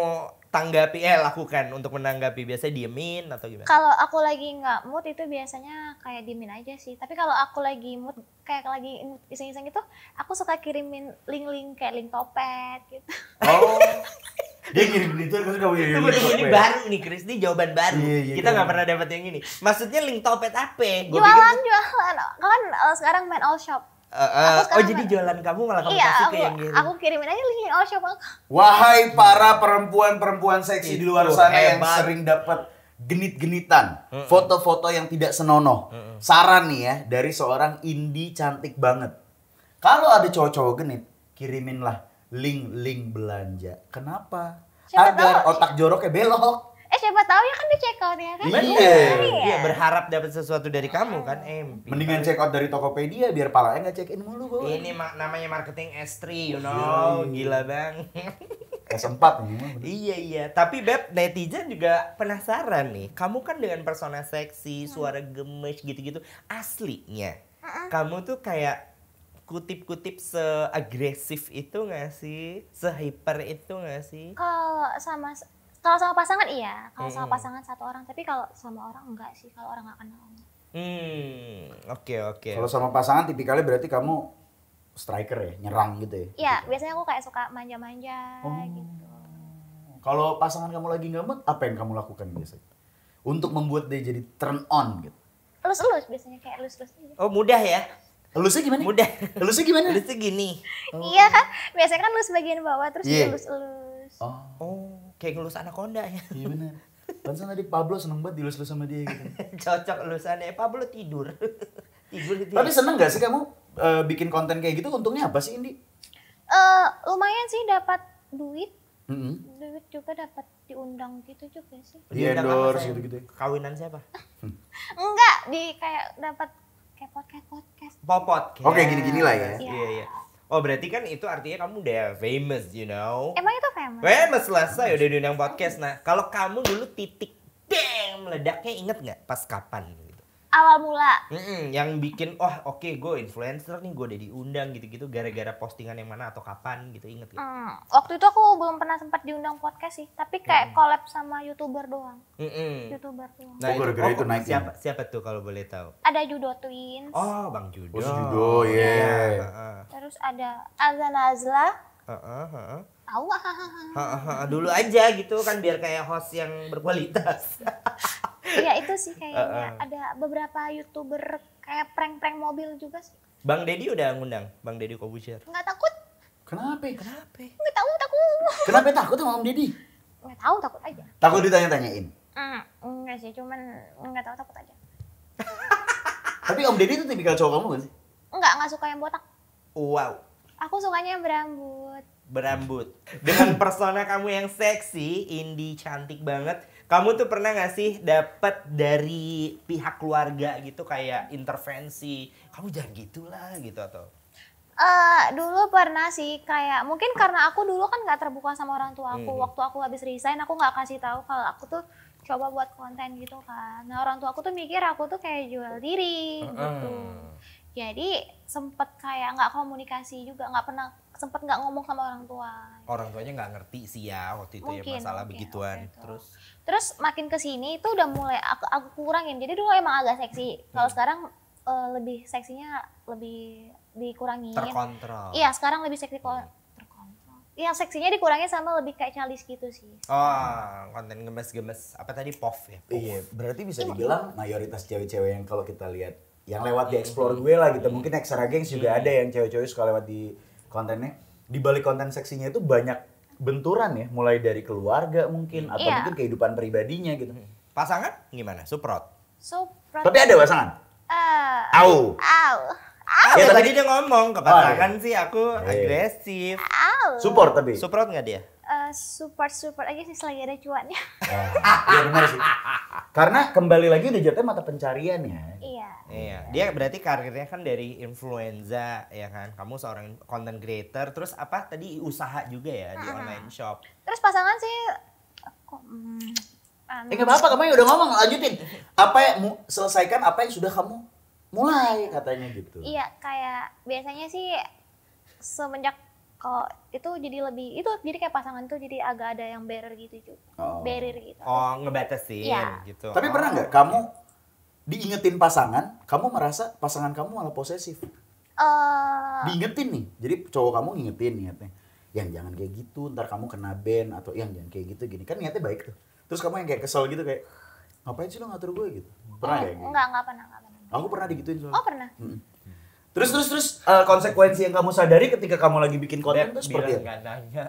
tanggapi eh lakukan untuk menanggapi biasanya diemin atau gimana? Kalau aku lagi nggak mood itu biasanya kayak diemin aja sih. Tapi kalau aku lagi mood kayak lagi iseng-iseng itu aku suka kirimin link-link kayak link topet gitu. Oh. *laughs* Dia kirim itu Twitter terus kamu yang Tunggu ini baru nih Chris, ini jawaban baru. Iya, iya, Kita iya. nggak iya. pernah dapat yang ini. Maksudnya link topet apa? jualan jualan. Kan eh, sekarang main all shop. Uh, oh jadi jualan kamu malah kamu iya, kasih aku, yang gitu. Aku kirimin aja link Oh siapa Wahai para perempuan-perempuan seksi Itu, di luar sana hebat. yang sering dapat genit-genitan, foto-foto yang tidak senonoh. Saran nih ya dari seorang indie cantik banget. Kalau ada cowok-cowok genit, lah link-link belanja. Kenapa? Siapa Agar tahu? otak joroknya belok siapa tahu ya kan di check out ya kan? Iya. Iya, iya berharap dapat sesuatu dari iya. kamu kan, Em. Eh, Mendingan check out dari Tokopedia biar palanya nggak check in mulu, Bu. Ini ma namanya marketing S3, you iya, know. Gila, Bang. S4 nih. Iya, iya. Tapi Beb, netizen juga penasaran nih. Kamu kan dengan persona seksi, hmm. suara gemes gitu-gitu aslinya. Kamu tuh kayak kutip-kutip seagresif itu gak sih? Sehyper itu gak sih? Kalau sama kalau sama pasangan iya kalau hmm. sama pasangan satu orang tapi kalau sama orang enggak sih kalau orang nggak kenal hmm oke okay, oke okay. kalau sama pasangan tipikalnya berarti kamu striker ya nyerang gitu ya iya gitu. biasanya aku kayak suka manja-manja oh. gitu kalau pasangan kamu lagi ngambek apa yang kamu lakukan biasanya untuk membuat dia jadi turn on gitu elus-elus biasanya kayak elus-elus gitu. oh mudah ya Elusnya gimana? Mudah. Elusnya gimana? Elusnya gini. Oh. Iya kan? Biasanya kan elus bagian bawah terus yeah. elus-elus. Oh. oh kayak ngelus anaconda ya. Iya benar. Pansan tadi Pablo seneng banget dilus-lus sama dia gitu. *laughs* Cocok lulusannya. Pablo tidur. *laughs* tidur gitu. Tapi seneng gak sih kamu uh, bikin konten kayak gitu? Untungnya apa sih Indi? Uh, lumayan sih dapat duit. Mm -hmm. Duit juga dapat diundang gitu juga sih. Di endorse gitu-gitu. Kawinan siapa? *laughs* Enggak, di kayak dapat oh, kayak podcast podcast. Popot. Oke, okay, gini-gini lah ya. Iya, yeah. iya. Yeah, yeah. Oh berarti kan itu artinya kamu udah famous, you know? Emang itu famous? Famous lah, saya udah diundang podcast. Nah kalau kamu dulu titik damn, meledaknya inget nggak pas kapan? awal mula Mm-mm, yang bikin oh oke okay, gue influencer nih gue udah diundang gitu-gitu gara-gara postingan yang mana atau kapan gitu inget gitu. Mm, waktu itu aku belum pernah sempat diundang podcast sih tapi kayak mm collab sama youtuber doang Mm-mm. youtuber doang nah, oh, gara-gara oh, itu, naik siapa ya? siapa tuh kalau boleh tahu ada Judo Twins oh bang Judo oh, Judo ya yeah. yeah. uh huh terus ada Azan Azla uh -uh, uh -uh. Tahu, dulu aja gitu kan biar kayak host yang berkualitas. *laughs* Iya itu sih kayaknya uh, uh. ada beberapa youtuber kayak prank-prank mobil juga sih. Bang Deddy udah ngundang, Bang Deddy Kobusier. Enggak takut. Kenapa? Kenapa? Nggak tahu takut. Kenapa takut sama Om Deddy? Nggak tahu takut aja. Takut ditanya-tanyain? Mm, enggak sih, cuman enggak tahu takut aja. *laughs* Tapi Om Deddy itu tipikal cowok kamu kan sih? Enggak, nggak suka yang botak. Wow. Aku sukanya yang berambut. Berambut. Dengan persona kamu yang seksi, indie, cantik banget, kamu tuh pernah gak sih dapat dari pihak keluarga gitu kayak intervensi, kamu jangan gitulah gitu atau? Uh, dulu pernah sih kayak mungkin karena aku dulu kan nggak terbuka sama orang tua aku. Hmm. Waktu aku habis resign aku nggak kasih tahu kalau aku tuh coba buat konten gitu kan. Nah orang tua aku tuh mikir aku tuh kayak jual diri uh -uh. gitu. Jadi sempet kayak nggak komunikasi juga, nggak pernah sempat nggak ngomong sama orang tua. Orang tuanya nggak ngerti sih ya waktu itu ya mungkin, ya masalah mungkin, begituan. itu. Terus terus makin ke sini itu udah mulai aku aku kurangin. Jadi dulu emang agak seksi. Kalau hmm. sekarang uh, lebih seksinya lebih dikurangin. Terkontrol. Iya, sekarang lebih seksi hmm. terkontrol. Iya, seksinya dikurangin sama lebih kayak calis gitu sih. Oh, konten gemes-gemes. Apa tadi pof ya? Pof. Iya, berarti bisa dibilang mayoritas cewek-cewek yang kalau kita lihat yang lewat di hmm. explore gue lah gitu. Hmm. Mungkin Extra Gengs juga ada yang cewek-cewek suka lewat di kontennya di balik konten seksinya itu banyak benturan ya mulai dari keluarga mungkin atau yeah. mungkin kehidupan pribadinya gitu hmm. pasangan gimana suprot suprot tapi ada pasangan uh, au au Au, ya, ya tadi dia ngomong ke pasangan oh, iya. sih aku iya. agresif. Au. Support tapi. suprot nggak dia? super super aja sih selagi ada cuannya. Ah, iya benar sih. Karena kembali lagi udah jatuhnya mata pencarian ya. Iya. Iya. Dia berarti karirnya kan dari influenza ya kan. Kamu seorang content creator terus apa tadi usaha juga ya di uh-huh. online shop. Terus pasangan sih kok um, Eh, apa-apa kamu udah ngomong lanjutin. Apa yang mu, selesaikan apa yang sudah kamu mulai katanya gitu. Iya, kayak biasanya sih semenjak kalau itu jadi lebih itu jadi kayak pasangan tuh jadi agak ada yang barrier gitu juga oh. barrier gitu oh ngebatasin ya. gitu tapi oh. pernah nggak kamu diingetin pasangan kamu merasa pasangan kamu malah posesif uh. diingetin nih jadi cowok kamu ngingetin niatnya yang jangan kayak gitu ntar kamu kena ban atau yang jangan kayak gitu gini kan niatnya baik tuh terus kamu yang kayak kesel gitu kayak ngapain sih lo ngatur gue gitu pernah eh, kayak gitu enggak pernah enggak pernah aku pernah digituin soalnya oh pernah mm -mm. Terus terus terus uh, konsekuensi yang kamu sadari ketika kamu lagi bikin konten tuh seperti apa? nanya.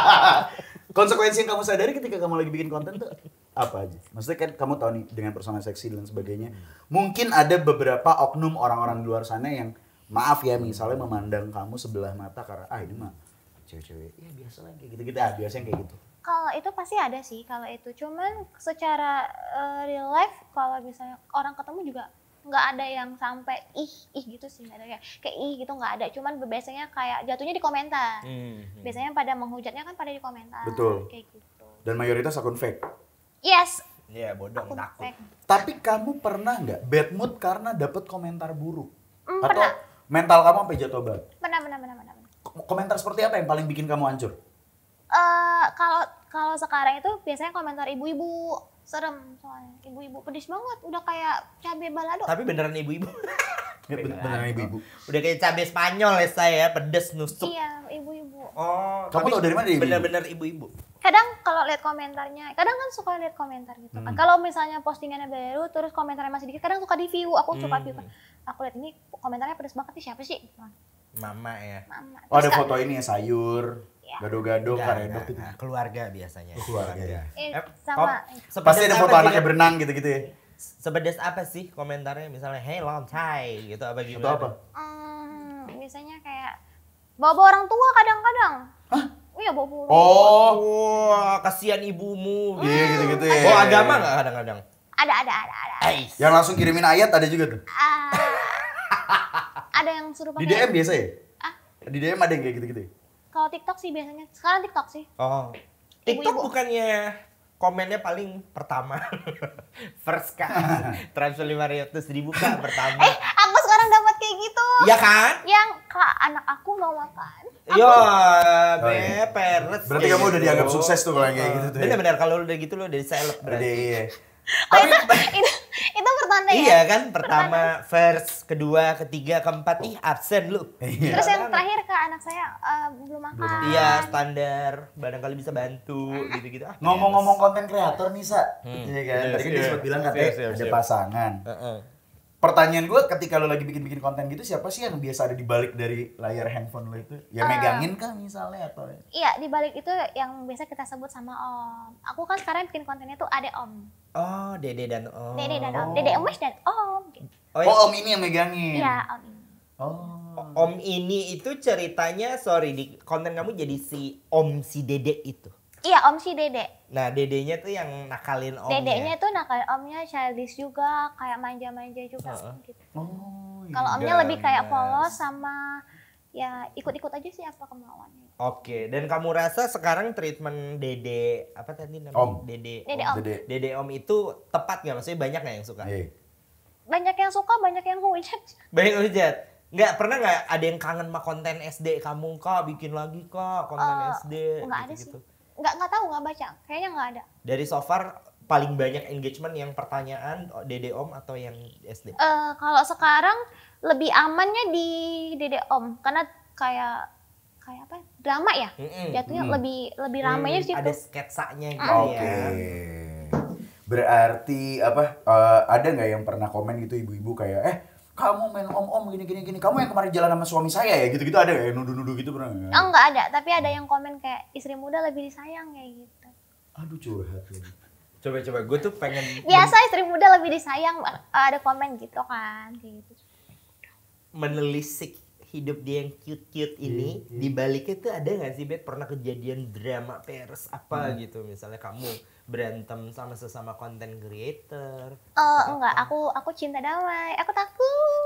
*laughs* konsekuensi yang kamu sadari ketika kamu lagi bikin konten tuh apa aja? Maksudnya kan kamu tahu nih dengan persona seksi dan sebagainya, hmm. mungkin ada beberapa oknum orang-orang di luar sana yang maaf ya misalnya memandang kamu sebelah mata karena ah ini mah cewek-cewek ya biasa lah kayak gitu-gitu ah biasanya kayak gitu. Kalau itu pasti ada sih kalau itu, cuman secara uh, real life kalau misalnya orang ketemu juga nggak ada yang sampai ih ih gitu sih nggak ada kayak kayak ih gitu nggak ada cuman biasanya kayak jatuhnya di komentar hmm, hmm. biasanya pada menghujatnya kan pada di komentar betul kayak gitu dan mayoritas akun fake yes Iya yeah, bodong akun takut fake. tapi kamu pernah nggak bad mood karena dapat komentar buruk mm, atau pernah. mental kamu sampai jatuh banget pernah pernah pernah pernah komentar seperti apa yang paling bikin kamu hancur uh, kalau kalau sekarang itu biasanya komentar ibu-ibu serem soalnya ibu-ibu pedis banget udah kayak cabe balado tapi beneran ibu-ibu *laughs* beneran, ibu-ibu udah kayak cabe Spanyol ya saya ya. pedes nusuk iya ibu-ibu oh kamu tau dari mana ibu bener-bener ibu-ibu kadang kalau lihat komentarnya kadang kan suka lihat komentar gitu hmm. kalau misalnya postingannya baru terus komentarnya masih dikit kadang suka di view aku suka hmm. view kan aku lihat ini komentarnya pedes banget nih siapa sih Mama ya. Mama. Oh, ada foto ini ya sayur ya. Gado-gado, karedok karena Nah, keluarga biasanya. Oh, keluarga. ya. Eh, sama. pasti ada foto anaknya berenang gitu-gitu ya. sebedes apa sih komentarnya misalnya hey long time gitu apa gitu. apa? Um, biasanya kayak bawa orang tua kadang-kadang. Hah? Iya bawa oh, wah kasihan ibumu. Iya, hmm, gitu-gitu ya. Oh, agama nggak kadang-kadang? Ada, ada, ada, ada. Ais. Yang langsung kirimin ayat ada juga tuh. Uh, ada yang suruh pakai. Di DM biasa ya? Ah? Di DM ada yang kayak gitu-gitu ya? Kalau TikTok sih biasanya. Sekarang TikTok sih. Oh. TikTok Ibu -ibu. bukannya komennya paling pertama. *laughs* First kan. *laughs* Transfer ratus ribu kan pertama. Eh, aku sekarang dapat kayak gitu. Ya kan? Yang kak anak aku mau makan. Yo, aku... Oh, iya. Berarti kamu udah gitu. dianggap sukses tuh kalau kayak gitu tuh. Ya? Bener-bener kalau udah gitu lo udah seleb berarti. Iya. Oh, itu, iya. *laughs* itu pertanda ya? Iya kan, pertama, pertanda. first, kedua, ketiga, keempat, ih absen lu. Iya. Terus yang terakhir ke anak saya uh, belum makan. Iya, standar, barangkali bisa bantu, gitu-gitu. Ah, Ngomong-ngomong konten kreator Nisa Hmm. Iya kan, tadi kan dia sempat bilang katanya ada pasangan. Uh -uh pertanyaan gue ketika lo lagi bikin-bikin konten gitu siapa sih yang biasa ada di balik dari layar handphone lo itu ya ah. megangin kan misalnya atau ya? iya di balik itu yang biasa kita sebut sama om aku kan sekarang bikin kontennya tuh ada om oh dede dan om dede dan om dede emes dan om gitu. oh, oh, oh om ini yang megangin iya om ini oh Om ini itu ceritanya sorry di konten kamu jadi si Om si Dede itu. Iya, Om si Dede. Nah, Dedenya tuh yang nakalin Om. Dedenya tuh nakalin Omnya childish juga, kayak manja-manja juga uh. gitu. Oh, Kalau iya, Omnya lebih kayak iya. polos sama ya ikut-ikut aja sih apa kemauannya. Oke, dan kamu rasa sekarang treatment Dede apa tadi namanya? Om. Dede. Dede Om. Dede, Dede Om itu tepat nggak? Maksudnya banyak nggak yang suka? Iya. Banyak yang suka, banyak yang hujat. *laughs* Banyak hujat. Nggak pernah nggak ada yang kangen sama konten SD kamu kok bikin lagi kak konten uh, eh, SD? Enggak gitu, ada sih nggak nggak tahu nggak baca kayaknya nggak ada dari so far paling banyak engagement yang pertanyaan oh, dede om atau yang sd uh, eh, kalau sekarang lebih amannya di dede om karena kayak kayak apa ya? drama ya mm -mm. jatuhnya mm. lebih lebih ramainya hmm, sih ada sketsanya gitu mm. Ya. okay. berarti apa uh, ada nggak yang pernah komen gitu ibu-ibu kayak eh kamu main om-om gini gini gini kamu yang kemarin jalan sama suami saya ya gitu gitu ada ya nuduh-nuduh gitu pernah Oh, enggak ada tapi ada yang komen kayak istri muda lebih disayang kayak gitu. Aduh curhat ya. Coba coba gue tuh pengen. Biasa istri muda lebih disayang eh, ada komen gitu kan gitu. Menelisik hidup dia yang cute-cute ini hmm, iya, hmm. Iya. dibaliknya tuh ada nggak sih bet pernah kejadian drama pers apa hmm. gitu misalnya kamu berantem sama sesama konten creator? Oh gitu. enggak, aku aku cinta damai, aku takut.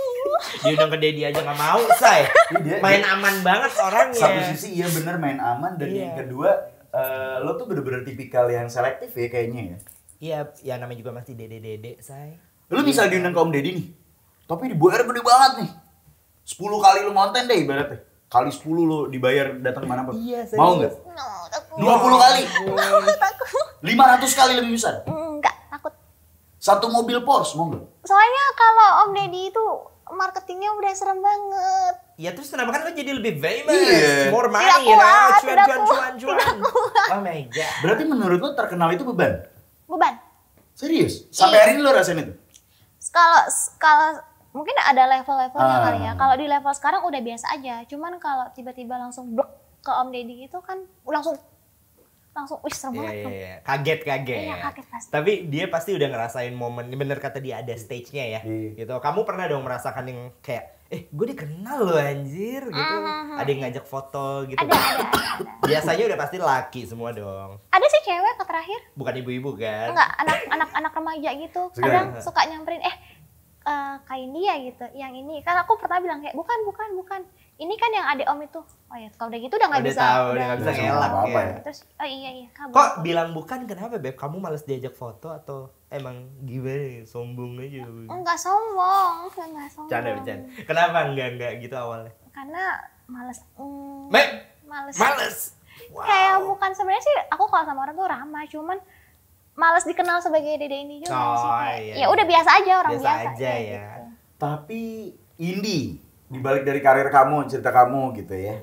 *laughs* Diundang ke Dedi aja nggak mau, say. Iya, main aman banget orangnya. Satu sisi iya bener main aman dan yeah. yang iya. kedua uh, lo tuh bener-bener tipikal yang selektif ya kayaknya ya. Iya, ya namanya juga masih dede-dede, say. Lo bisa yeah. diundang ke Om Dedi nih, tapi dibayar gede banget nih. sepuluh kali lo konten deh ibaratnya. Kali sepuluh lo dibayar datang mana pun. Iya, Mau nggak? No, dua puluh iya. kali. *laughs* Lima ratus kali lebih besar. Enggak, takut. Satu mobil Porsche mau nggak? Soalnya kalau Om Deddy itu marketingnya udah serem banget. Ya terus kenapa kan lo jadi lebih famous, yeah. more money, tidak kuat, you know, cuan, cuan, cuan, cuan, cuan. Oh my god. Berarti menurut lo terkenal itu beban? Beban. Serius? Sampai iya. hari ini lo rasain itu? Kalau kalau mungkin ada level-levelnya ah. kali ya. Kalau di level sekarang udah biasa aja. Cuman kalau tiba-tiba langsung blok ke Om Deddy itu kan langsung langsung wih serem iya, banget. Iya, iya. Kaget kaget. Iya kaget pasti. Tapi dia pasti udah ngerasain momen bener kata dia ada stage-nya ya. Iya. Gitu. Kamu pernah dong merasakan yang kayak eh gue dikenal loh anjir gitu. Uh-huh. Ada yang ngajak foto gitu. Ada, ada, ada, *laughs* ada. Biasanya udah pasti laki semua dong. Ada sih cewek ke terakhir. Bukan ibu-ibu kan? Enggak, anak anak anak remaja gitu. Kadang ya? suka nyamperin eh uh, eh, kain dia gitu. Yang ini kan aku pernah bilang kayak bukan bukan bukan ini kan yang adik om itu oh ya kalau udah gitu udah nggak bisa tahu, udah nggak bisa ngelak ya. apa iya. ya terus oh iya iya kabur. kok bilang bukan kenapa beb kamu males diajak foto atau emang gimana ya? sombong aja enggak sombong enggak sombong canda bercanda kenapa enggak enggak gitu awalnya karena males mm, Me males males wow. kayak bukan sebenarnya sih aku kalau sama orang tuh ramah cuman males dikenal sebagai dede ini juga oh, sih kayak iya. ya udah iya. biasa aja orang biasa, biasa aja ya, ya. Gitu. tapi indie dibalik dari karir kamu, cerita kamu gitu ya.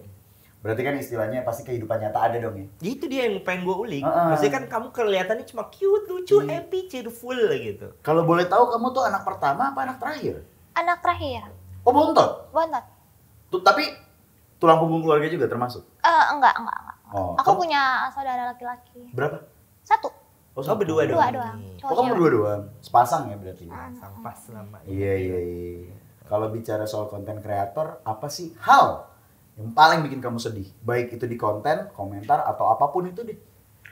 Berarti kan istilahnya pasti kehidupan nyata ada dong ya. Itu dia yang pengen gue ulik. Uh-uh. Maksudnya kan kamu kelihatannya cuma cute, lucu, hmm. happy, cheerful gitu. Kalau boleh tahu kamu tuh anak pertama apa anak terakhir? Anak terakhir. Oh bontot? Bontot. Tuh, tapi tulang punggung keluarga juga termasuk? Eh uh, enggak, enggak, enggak. Oh, Aku kamu... punya saudara laki-laki. Berapa? Satu. Oh, satu. oh berdua doang. Dua doang. Oh, kamu berdua doang. Sepasang ya berarti. Ah, sepasang pas lama. Iya, iya, iya. Kalau bicara soal konten kreator, apa sih hal yang paling bikin kamu sedih? Baik itu di konten, komentar, atau apapun itu deh.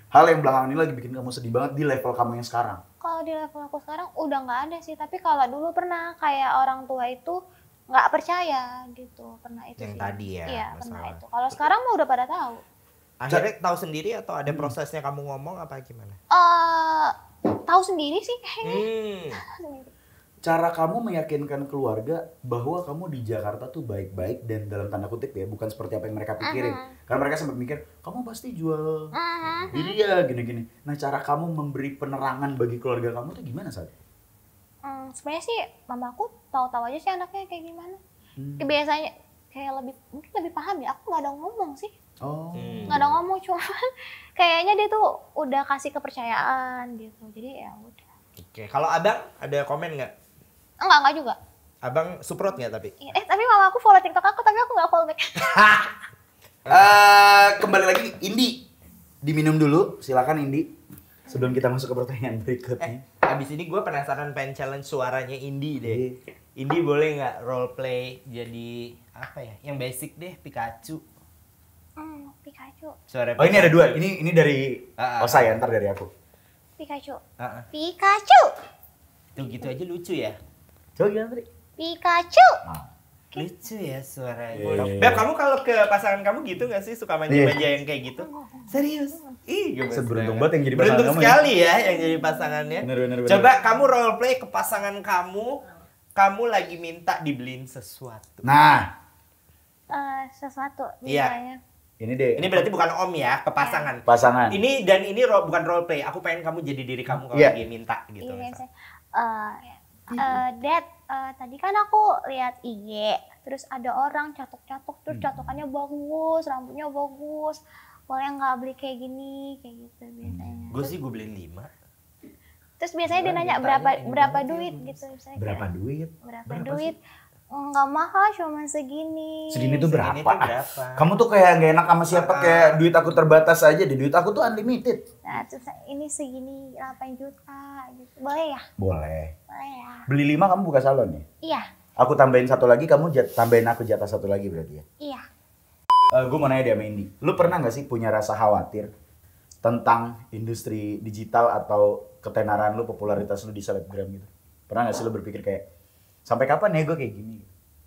Hal yang belakangan ini lagi bikin kamu sedih banget di level kamu yang sekarang. Kalau di level aku sekarang udah nggak ada sih, tapi kalau dulu pernah kayak orang tua itu nggak percaya gitu, pernah itu. Yang sih. tadi ya. Iya, pernah itu. Kalau sekarang mah udah pada tahu. Akhirnya tahu sendiri atau ada hmm. prosesnya kamu ngomong apa gimana? Eh, uh, tahu sendiri sih kayaknya. Hmm. *laughs* cara kamu meyakinkan keluarga bahwa kamu di Jakarta tuh baik-baik dan dalam tanda kutip ya bukan seperti apa yang mereka pikirin uh -huh. karena mereka sempat mikir kamu pasti jual uh -huh. diri ya gini-gini nah cara kamu memberi penerangan bagi keluarga kamu tuh gimana saat hmm, sebenarnya sih mama aku tahu-tahu aja sih anaknya kayak gimana hmm. Ya, biasanya kayak lebih mungkin lebih paham ya aku nggak ada ngomong sih oh. Hmm. nggak ada ngomong cuma *laughs* kayaknya dia tuh udah kasih kepercayaan gitu jadi ya udah oke kalau abang ada komen nggak Enggak, enggak juga. Abang support nggak tapi? Iya, eh, tapi mama aku follow TikTok aku, tapi aku nggak follow back. uh, *laughs* eh, kembali lagi, Indi. Diminum dulu, silakan Indi. Sebelum kita masuk ke pertanyaan berikutnya. Eh, abis ini gue penasaran pengen challenge suaranya Indi deh. Iya. Indi boleh nggak role play jadi apa ya? Yang basic deh, Pikachu. Hmm, Pikachu. Suara Pikachu. Oh ini ada dua, ini ini dari uh, uh, Osa ya, ntar dari aku. Pikachu. Uh, uh. Pikachu! Tuh gitu aja lucu ya. Coba gimana tadi? Pikachu. Nah. Lucu ya suaranya. Yeah. Beb, kamu kalau ke pasangan kamu gitu gak sih? Suka iya. manja-manja yang kayak gitu? Serius? Ih, gimana Seberuntung banget yang jadi pasangan Beruntung ya. sekali ya. yang jadi pasangannya. Bener, bener, bener. Coba kamu role play ke pasangan kamu. Kamu lagi minta dibeliin sesuatu. Nah. Uh, sesuatu. Iya. Ini deh. Ini berarti bukan om ya, ke pasangan. Iya. Pasangan. Ini dan ini ro bukan role play. Aku pengen kamu jadi diri kamu kalau yeah. lagi minta gitu. Iya, yeah, Uh, Dad, uh, tadi kan aku lihat IG, terus ada orang catok-catok, terus hmm. catokannya bagus, rambutnya bagus. Boleh nggak beli kayak gini, kayak gitu biasanya. Hmm. Gue sih gue beliin lima. Terus biasanya dia nanya gitu, berapa berapa duit gitu. Misalnya berapa duit? Berapa, duit? Enggak mahal cuma segini segini tuh berapa? Segini tuh berapa? *laughs* kamu tuh kayak gak enak sama siapa ah, ah. kayak duit aku terbatas aja di duit aku tuh unlimited nah terus ini segini 8 juta gitu boleh ya boleh boleh ya beli lima kamu buka salon ya iya aku tambahin satu lagi kamu jat tambahin aku jatah satu lagi berarti ya iya uh, eh, gue mau nanya deh sama Indi lu pernah gak sih punya rasa khawatir tentang industri digital atau ketenaran lu popularitas lu di selebgram gitu pernah gak sih lu berpikir kayak Sampai kapan nego ya kayak gini?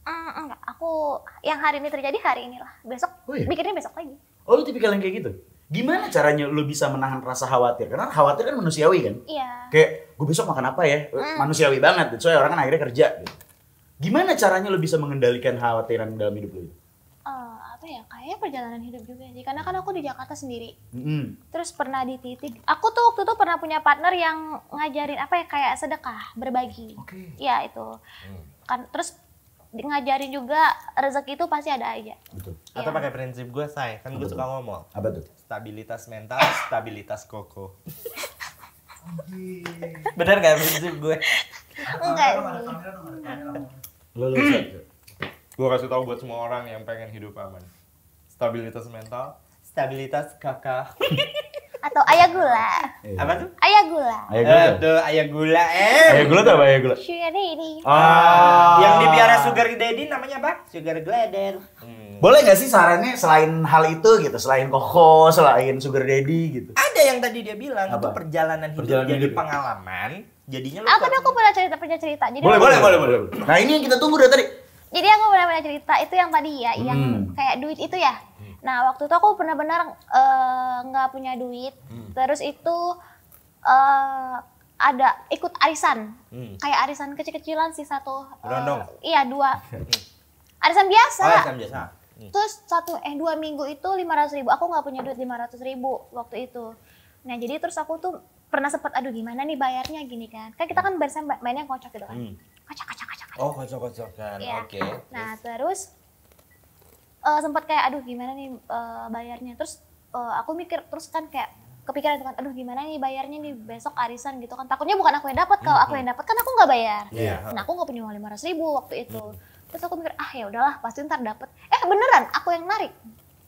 Mm, enggak, aku yang hari ini terjadi hari inilah. Besok oh, iya? bikinnya besok lagi. Oh, lu tipikal yang kayak gitu? Gimana caranya lu bisa menahan rasa khawatir? Karena khawatir kan manusiawi kan? Iya. Kayak gue besok makan apa ya? Mm. Manusiawi banget. Gitu. Soalnya orang kan akhirnya kerja. Gitu. Gimana caranya lu bisa mengendalikan khawatiran dalam hidup lu? Uh, apa ya kayak perjalanan hidup juga sih karena kan aku di Jakarta sendiri mm. terus pernah di titik aku tuh waktu itu pernah punya partner yang ngajarin apa ya kayak sedekah berbagi okay. ya itu mm. kan terus ngajarin juga rezeki itu pasti ada aja Betul. Ya. atau pakai prinsip gue say kan gue suka ngomong apa tuh stabilitas mental *laughs* stabilitas koko bener gak prinsip gue enggak sih lo lo gue kasih tahu buat semua orang yang pengen hidup aman stabilitas mental stabilitas kakak *laughs* atau ayah gula iya. apa tuh ayah gula ayah gula aduh ayah gula eh ayah gula tuh apa ayah gula sugar daddy ah yang di biara ah. sugar daddy namanya apa sugar glider hmm. boleh gak sih sarannya selain hal itu gitu selain koko selain sugar daddy gitu ada yang tadi dia bilang apa? itu perjalanan hidup perjalanan jadi hidup. pengalaman jadinya lu ah, tapi aku pernah cerita pernah cerita jadi boleh boleh boleh boleh nah ini yang kita tunggu dari tadi jadi aku pernah-pernah cerita itu yang tadi ya, hmm. yang kayak duit itu ya. Hmm. Nah waktu itu aku benar-benar eh, nggak uh, punya duit, hmm. terus itu uh, ada ikut arisan, hmm. kayak arisan kecil-kecilan sih satu. Uh, iya dua. Hmm. arisan biasa. Oh, arisan biasa. Hmm. Terus satu eh dua minggu itu lima ratus ribu, aku nggak punya duit lima ratus ribu waktu itu. Nah jadi terus aku tuh pernah sempat aduh gimana nih bayarnya gini kan, kan kita kan barusan mainnya kocak gitu kan, hmm. kocak kocak kocak Oh kocok-kocokan, ya. oke. Okay. Nah terus, terus uh, eh, sempat kayak aduh gimana nih uh, bayarnya. Terus uh, aku mikir terus kan kayak kepikiran kan, aduh gimana nih bayarnya nih besok arisan gitu kan. Takutnya bukan aku yang dapat, kalau aku mhm. yang dapat kan aku nggak bayar. Yeah. Nah aku nggak punya lima ratus ribu waktu itu. Mhm. Terus aku mikir ah ya udahlah pasti ntar dapat. Eh beneran aku yang narik.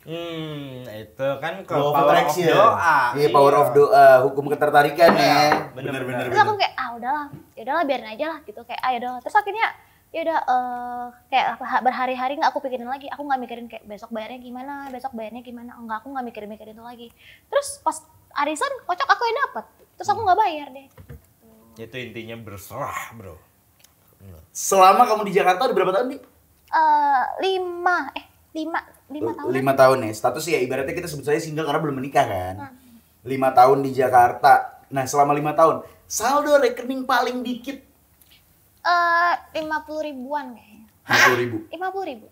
Hmm, itu kan kalau power of, doa. Iya, iya, power of doa, hukum ketertarikan iya, ya. Bener-bener. Terus aku kayak ah udahlah, ya udahlah biarin aja lah gitu kayak ah ya udahlah. Terus akhirnya ya udah uh, kayak berhari-hari nggak aku pikirin lagi aku nggak mikirin kayak besok bayarnya gimana besok bayarnya gimana enggak aku nggak mikirin-mikirin itu lagi terus pas arisan kocok aku yang dapat terus aku hmm. nggak bayar deh gitu. itu intinya berserah bro selama kamu di Jakarta ada berapa tahun nih eh, uh, lima eh lima lima tahun lima tahun ya status ya ibaratnya kita sebut saja single karena belum menikah kan hmm. lima tahun di Jakarta nah selama lima tahun saldo rekening paling dikit eh, lima uh, puluh ribuan kayaknya lima puluh ribu *laughs* lima puluh ribu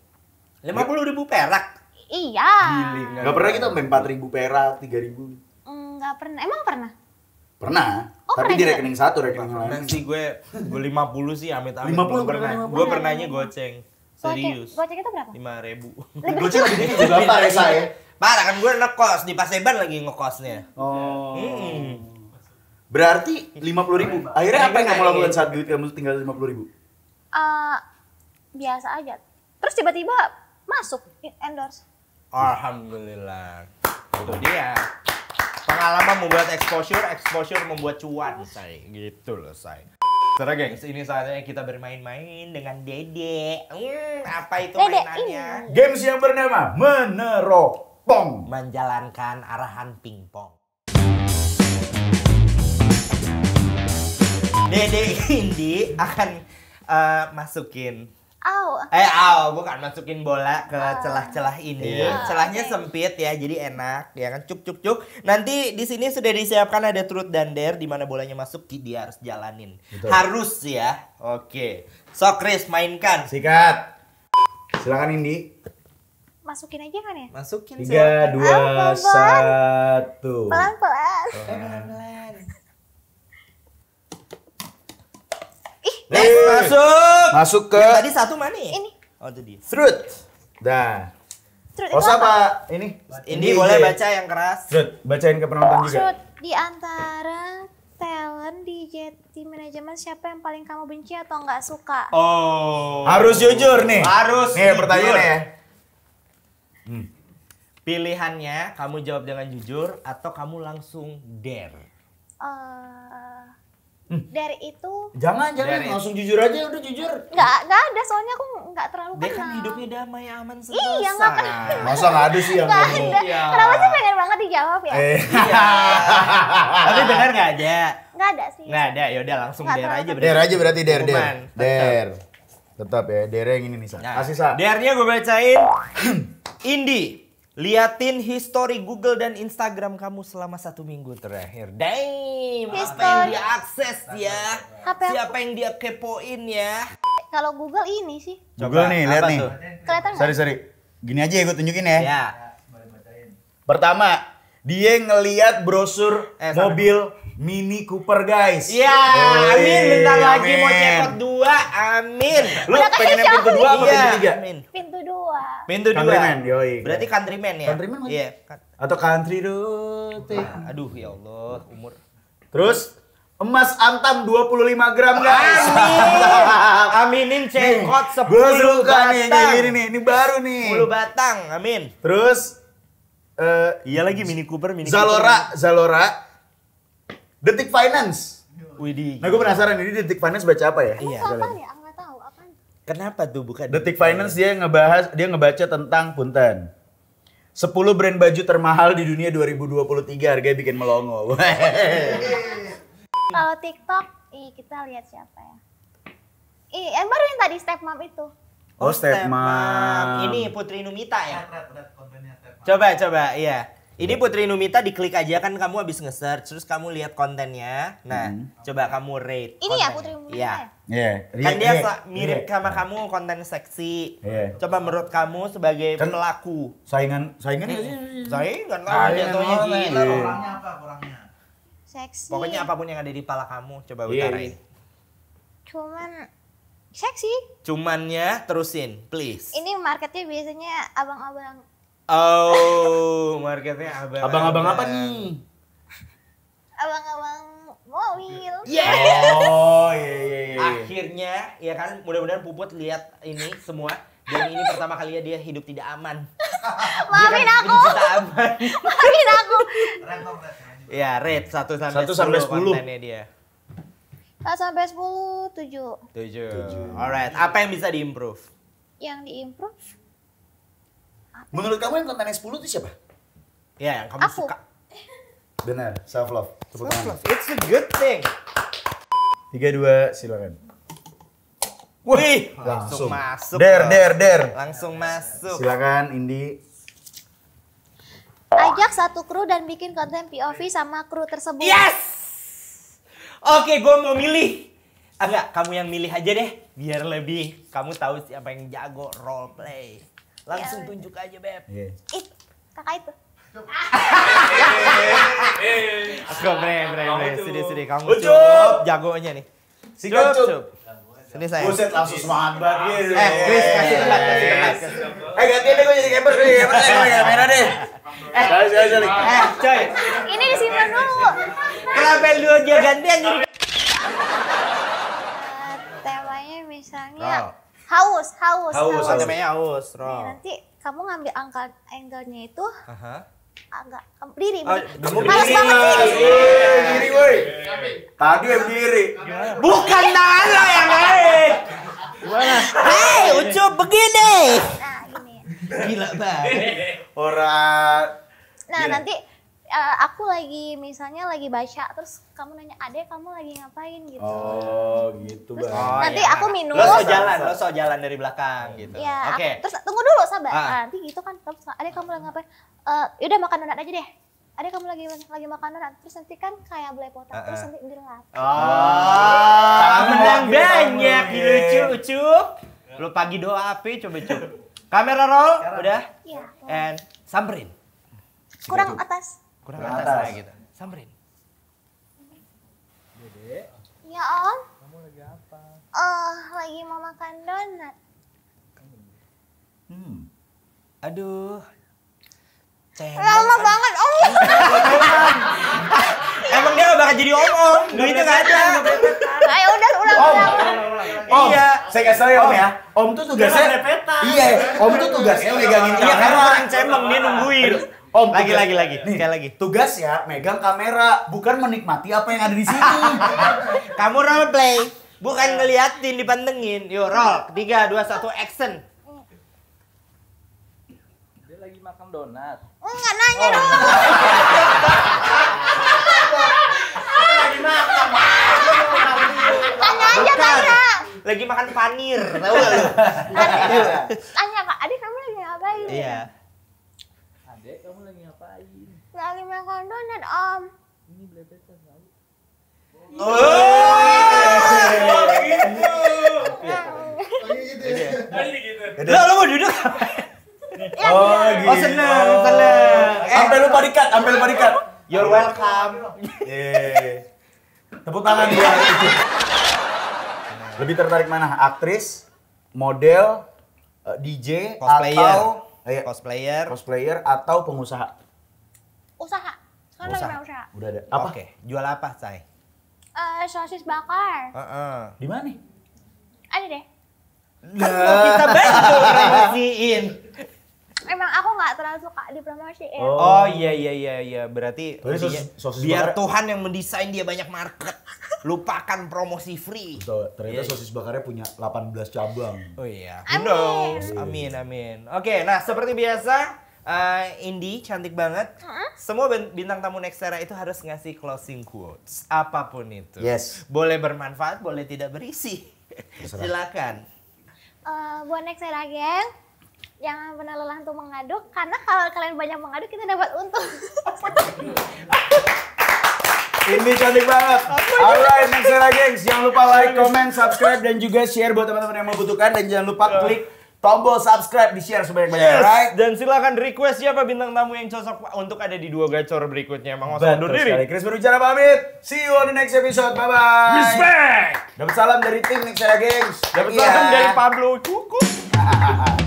lima puluh ribu perak iya Giling, nggak pernah kita sampai empat ribu perak tiga ribu nggak pernah emang pernah pernah oh, tapi di rekening satu rekening lain sih gue gue lima puluh sih amit amit lima puluh pernah gue pernahnya goceng Serius. Gocek itu berapa? Lima ribu. Gocek lebih dikit juga apa ya saya? Parah kan gue ngekos di Paseban lagi ngekosnya. Oh. Hmm. Berarti lima puluh ribu. Akhirnya apa yang kamu lakukan saat duit kamu tinggal lima puluh ribu? Uh, biasa aja. Terus tiba-tiba masuk endorse. Alhamdulillah. Itu dia. Pengalaman membuat exposure, exposure membuat cuan, say. Gitu loh, say. Sera gengs, ini saatnya kita bermain-main dengan Dede. Hmm, apa itu Dede. mainannya? Games yang bernama Meneropong. Menjalankan arahan pingpong. Dede Indi akan uh, masukin aw Eh, aw bukan masukin bola ke celah-celah ini. Yeah. Celahnya okay. sempit ya, jadi enak ya kan cuk cuk cuk. Nanti di sini sudah disiapkan ada truth dan dare di mana bolanya masuk dia harus jalanin. Betul. Harus ya. Oke. So Chris mainkan. Sikat. Silakan Indi. Masukin aja kan ya? Masukin. Tiga, dua, satu. Pelan-pelan. Pelan-pelan. Next, hey. Eh, masuk. Masuk ke. Yang tadi satu mana Ini. Oh, itu dia. Fruit, Dah. Fruit oh, siapa? Ini. Ini boleh baca yang keras. Fruit, Bacain ke penonton juga. Fruit Di antara talent di JT Management siapa yang paling kamu benci atau nggak suka? Oh. Harus jujur nih. Harus. Nih bertanya pertanyaannya ya. Hmm. Pilihannya kamu jawab dengan jujur atau kamu langsung dare? Eh, Hmm. Dari itu Jangan, jangan dari... langsung jujur aja udah jujur. Gak, gak ada soalnya aku enggak terlalu Dia kan hidupnya damai aman iya, selesai Iya, enggak pernah. Kan? *laughs* Masa gak ada sih yang enggak ada. Iya. Kenapa sih pengen banget dijawab ya? Eh. Iya. *laughs* Tapi dengar enggak ada? Enggak ada sih. Enggak ada. Yaudah langsung der aja berarti. Der aja berarti der der. Der. Tetap ya, der yang ini nih, Sa. Kasih, nah, Sa. Dernya gue bacain. *clears throat* Indi Liatin history Google dan Instagram kamu selama satu minggu terakhir. Damn, history. apa yang dia akses ya? Apa Siapa yang dia kepoin ya? Kalau Google ini sih. Google Coba, nih, lihat nih. Kelihatan nggak? Sorry, sorry. Gini aja ya gue tunjukin ya. ya. Pertama, dia ngeliat brosur eh, mobil Mini Cooper guys. Iya, yeah, amin. Bentar lagi amin. mau cepat dua, amin. Lu Udah pengen yang pintu dua apa iya. pintu tiga? Amin. Pintu dua. Pintu dua. Countryman, yoi. Berarti countryman ya? Countryman mana? Iya. Atau country route. Ah, aduh ya Allah, umur. Terus Emas antam 25 gram guys. Amin. *laughs* Aminin cengkot 10 Gua suka batang. nih yang gini nih. Ini baru nih. 10 batang. Amin. Terus uh, iya lagi Mini Cooper, Mini Zalora, Cooper. Zalora, Zalora Detik Finance. Widih. Nah gue penasaran ini Detik Finance baca apa ya? Iya. Apa ah, nih? Kenapa tuh bukan? Detik Finance dia ngebahas dia ngebaca tentang punten. 10 brand baju termahal di dunia 2023 harganya bikin melongo. *laughs* Kalau TikTok, ih kita lihat siapa ya? Ih, yang baru yang tadi step mom itu. Oh, step mom. Ini Putri Numita ya? Coba coba, iya. Ini iya. Putri Numita diklik aja kan kamu habis nge-search terus kamu lihat kontennya. Nah, hmm. coba kamu rate. Ini ya, kontennya. ya Putri Numita. Iya. Yeah. Yeah. Iya, kan dia yeah. Iya. mirip yeah. sama kamu konten seksi. Yeah. Coba menurut kamu sebagai kan, pelaku saingan saingan ya sih. Hmm. Saingan lah Ada tuh orangnya apa kurangnya? Seksi. Pokoknya apapun yang ada di pala kamu coba yeah. utarain. Cuman seksi. Cumannya terusin, please. Ini marketnya biasanya abang-abang Oh, marketnya abang. Abang-abang apa nih? Abang-abang mobil. Yeah. Oh, iya, iya iya iya. Akhirnya ya kan mudah-mudahan Puput lihat ini semua dan ini pertama kalinya dia hidup tidak aman. *laughs* Kan *laughs* Maafin aku. Tidak aman. Maafin aku. ya, red 1 sampai 1 sampai 10 kontennya dia. 1 sampai 10 7. 7. Alright, apa yang bisa diimprove? Yang diimprove apa? Menurut kamu yang kontennya 10 itu siapa? Ya, yang kamu Aku. suka. Benar, self love. Tepuk self love. It's a good thing. 3 2 silakan. Wih, langsung, langsung masuk. Der, der, der. Langsung masuk. Silakan Indi. Ajak satu kru dan bikin konten POV sama kru tersebut. Yes! Oke, gue mau milih. enggak, ah, kamu yang milih aja deh. Biar lebih kamu tahu siapa yang jago role play. Langsung yeah. tunjuk aja, Beb. Yeah. Ih, kakak itu. Aku bre bre bre sini sini kamu cukup jagonya nih. si cukup. Sini saya. Buset langsung semangat banget Eh, gitu. Chris kasih tempat, kasih tempat. Eh, eh ganti deh gue jadi keeper, gue jadi keeper, deh. Eh, sorry, eh, eh, coy. Ini disimpan dulu. Kenapa lu dia ganti yang eh, Temanya misalnya oh haus haus haus, haus. namanya haus roh. Nih, nanti kamu ngambil angka angle-nya itu Aha. agak berdiri ah, kamu iya, berdiri woi tadi yang berdiri bukan tangan lo yang naik hei ucup begini nah gini gila banget orang nah Gila. nanti uh, aku lagi misalnya lagi baca terus kamu nanya adek kamu lagi ngapain gitu oh gitu terus, oh, nanti ya. aku minum lo so jalan lo so jalan dari belakang gitu ya oke okay. terus tunggu dulu sabar ah. Nah, nanti gitu kan terus adek kamu lagi ngapain uh, eh, yaudah makan donat aja deh ada kamu lagi lagi makan donat terus nanti kan kayak belepotan uh ah, -uh. terus ah. nanti udah oh. ah. lagi Oh, menang oh, banyak gitu lucu. cup. Lu pagi doa api coba coba Kamera roll Sekarang. udah. Iya. And samperin. Kurang gitu. atas kurang atas, atas kayak gitu samperin Dede ya om kamu lagi apa oh lagi mau makan donat hmm aduh Cengok. Kan. Lama banget om. Emang dia gak bakal jadi om om. Duitnya gak gitu ada. Ayo udah ulang om. Iya. Saya kasih tau ya om ya. Om tuh tugasnya. Kan iya. Om tuh tugasnya megangin kamera. Iya karena orang cemeng dia nungguin. Om, lagi, lagi, lagi, lagi. Nih, lagi. Tugas ya, megang kamera, bukan menikmati apa yang ada di sini. *laughs* Kamu role play, bukan ngeliatin, dipantengin. Yuk, roll. Tiga, dua, satu, action. Dia lagi makan donat. Oh, nggak nanya oh. dong. lagi makan. Tanya aja, tanya. Lagi makan panir, tahu gak lu? Iya. Tanya, Kak. Adik kamu lagi ngapain? Iya lagi makan donat om ini lagi. oh, iya. gitu. nah. oh iya, gitu ya? iya. gitu. lo mau duduk? Ya, oh, gitu. Oh, eh. Sampai lupa dikat, sampai lupa dikat. You're welcome. Tepuk tangan dia. Lebih tertarik mana? Aktris, model, eh, DJ, cosplayer. atau eh, cosplayer, cosplayer atau pengusaha? usaha. Sekarang usaha. lagi mau usaha. Udah ada. Apa? Oke, jual apa, Eh, Uh, sosis bakar. Uh -uh. Di mana nih? Ada deh. Nah. Kan kita bantu promosiin. Emang aku gak terlalu suka dipromosiin. Oh, oh iya iya iya iya berarti sosis, biar bakar. Tuhan yang mendesain dia banyak market. Lupakan promosi free. Betul, ternyata yeah. Iya. sosis bakarnya punya 18 cabang. Oh iya. Amin. Amin amin. Oke, nah seperti biasa uh, Indi cantik banget. Huh? Semua bintang tamu era itu harus ngasih closing quotes apapun itu. Yes. Boleh bermanfaat, boleh tidak berisi. Silakan. Uh, buat era geng, jangan pernah lelah untuk mengaduk karena kalau kalian banyak mengaduk kita dapat untung. Ini cantik banget. Alright, era gengs, jangan lupa like, comment, subscribe dan juga share buat teman-teman yang membutuhkan dan jangan lupa klik tombol subscribe di share sebanyak banyaknya yes. right? dan silahkan request siapa bintang tamu yang cocok untuk ada di dua gacor berikutnya Emang Oso sadur diri sekali. Chris berbicara pamit see you on the next episode bye bye respect dapat salam dari tim Nexera Games dapat yeah. salam iya. dari Pablo cukup *laughs*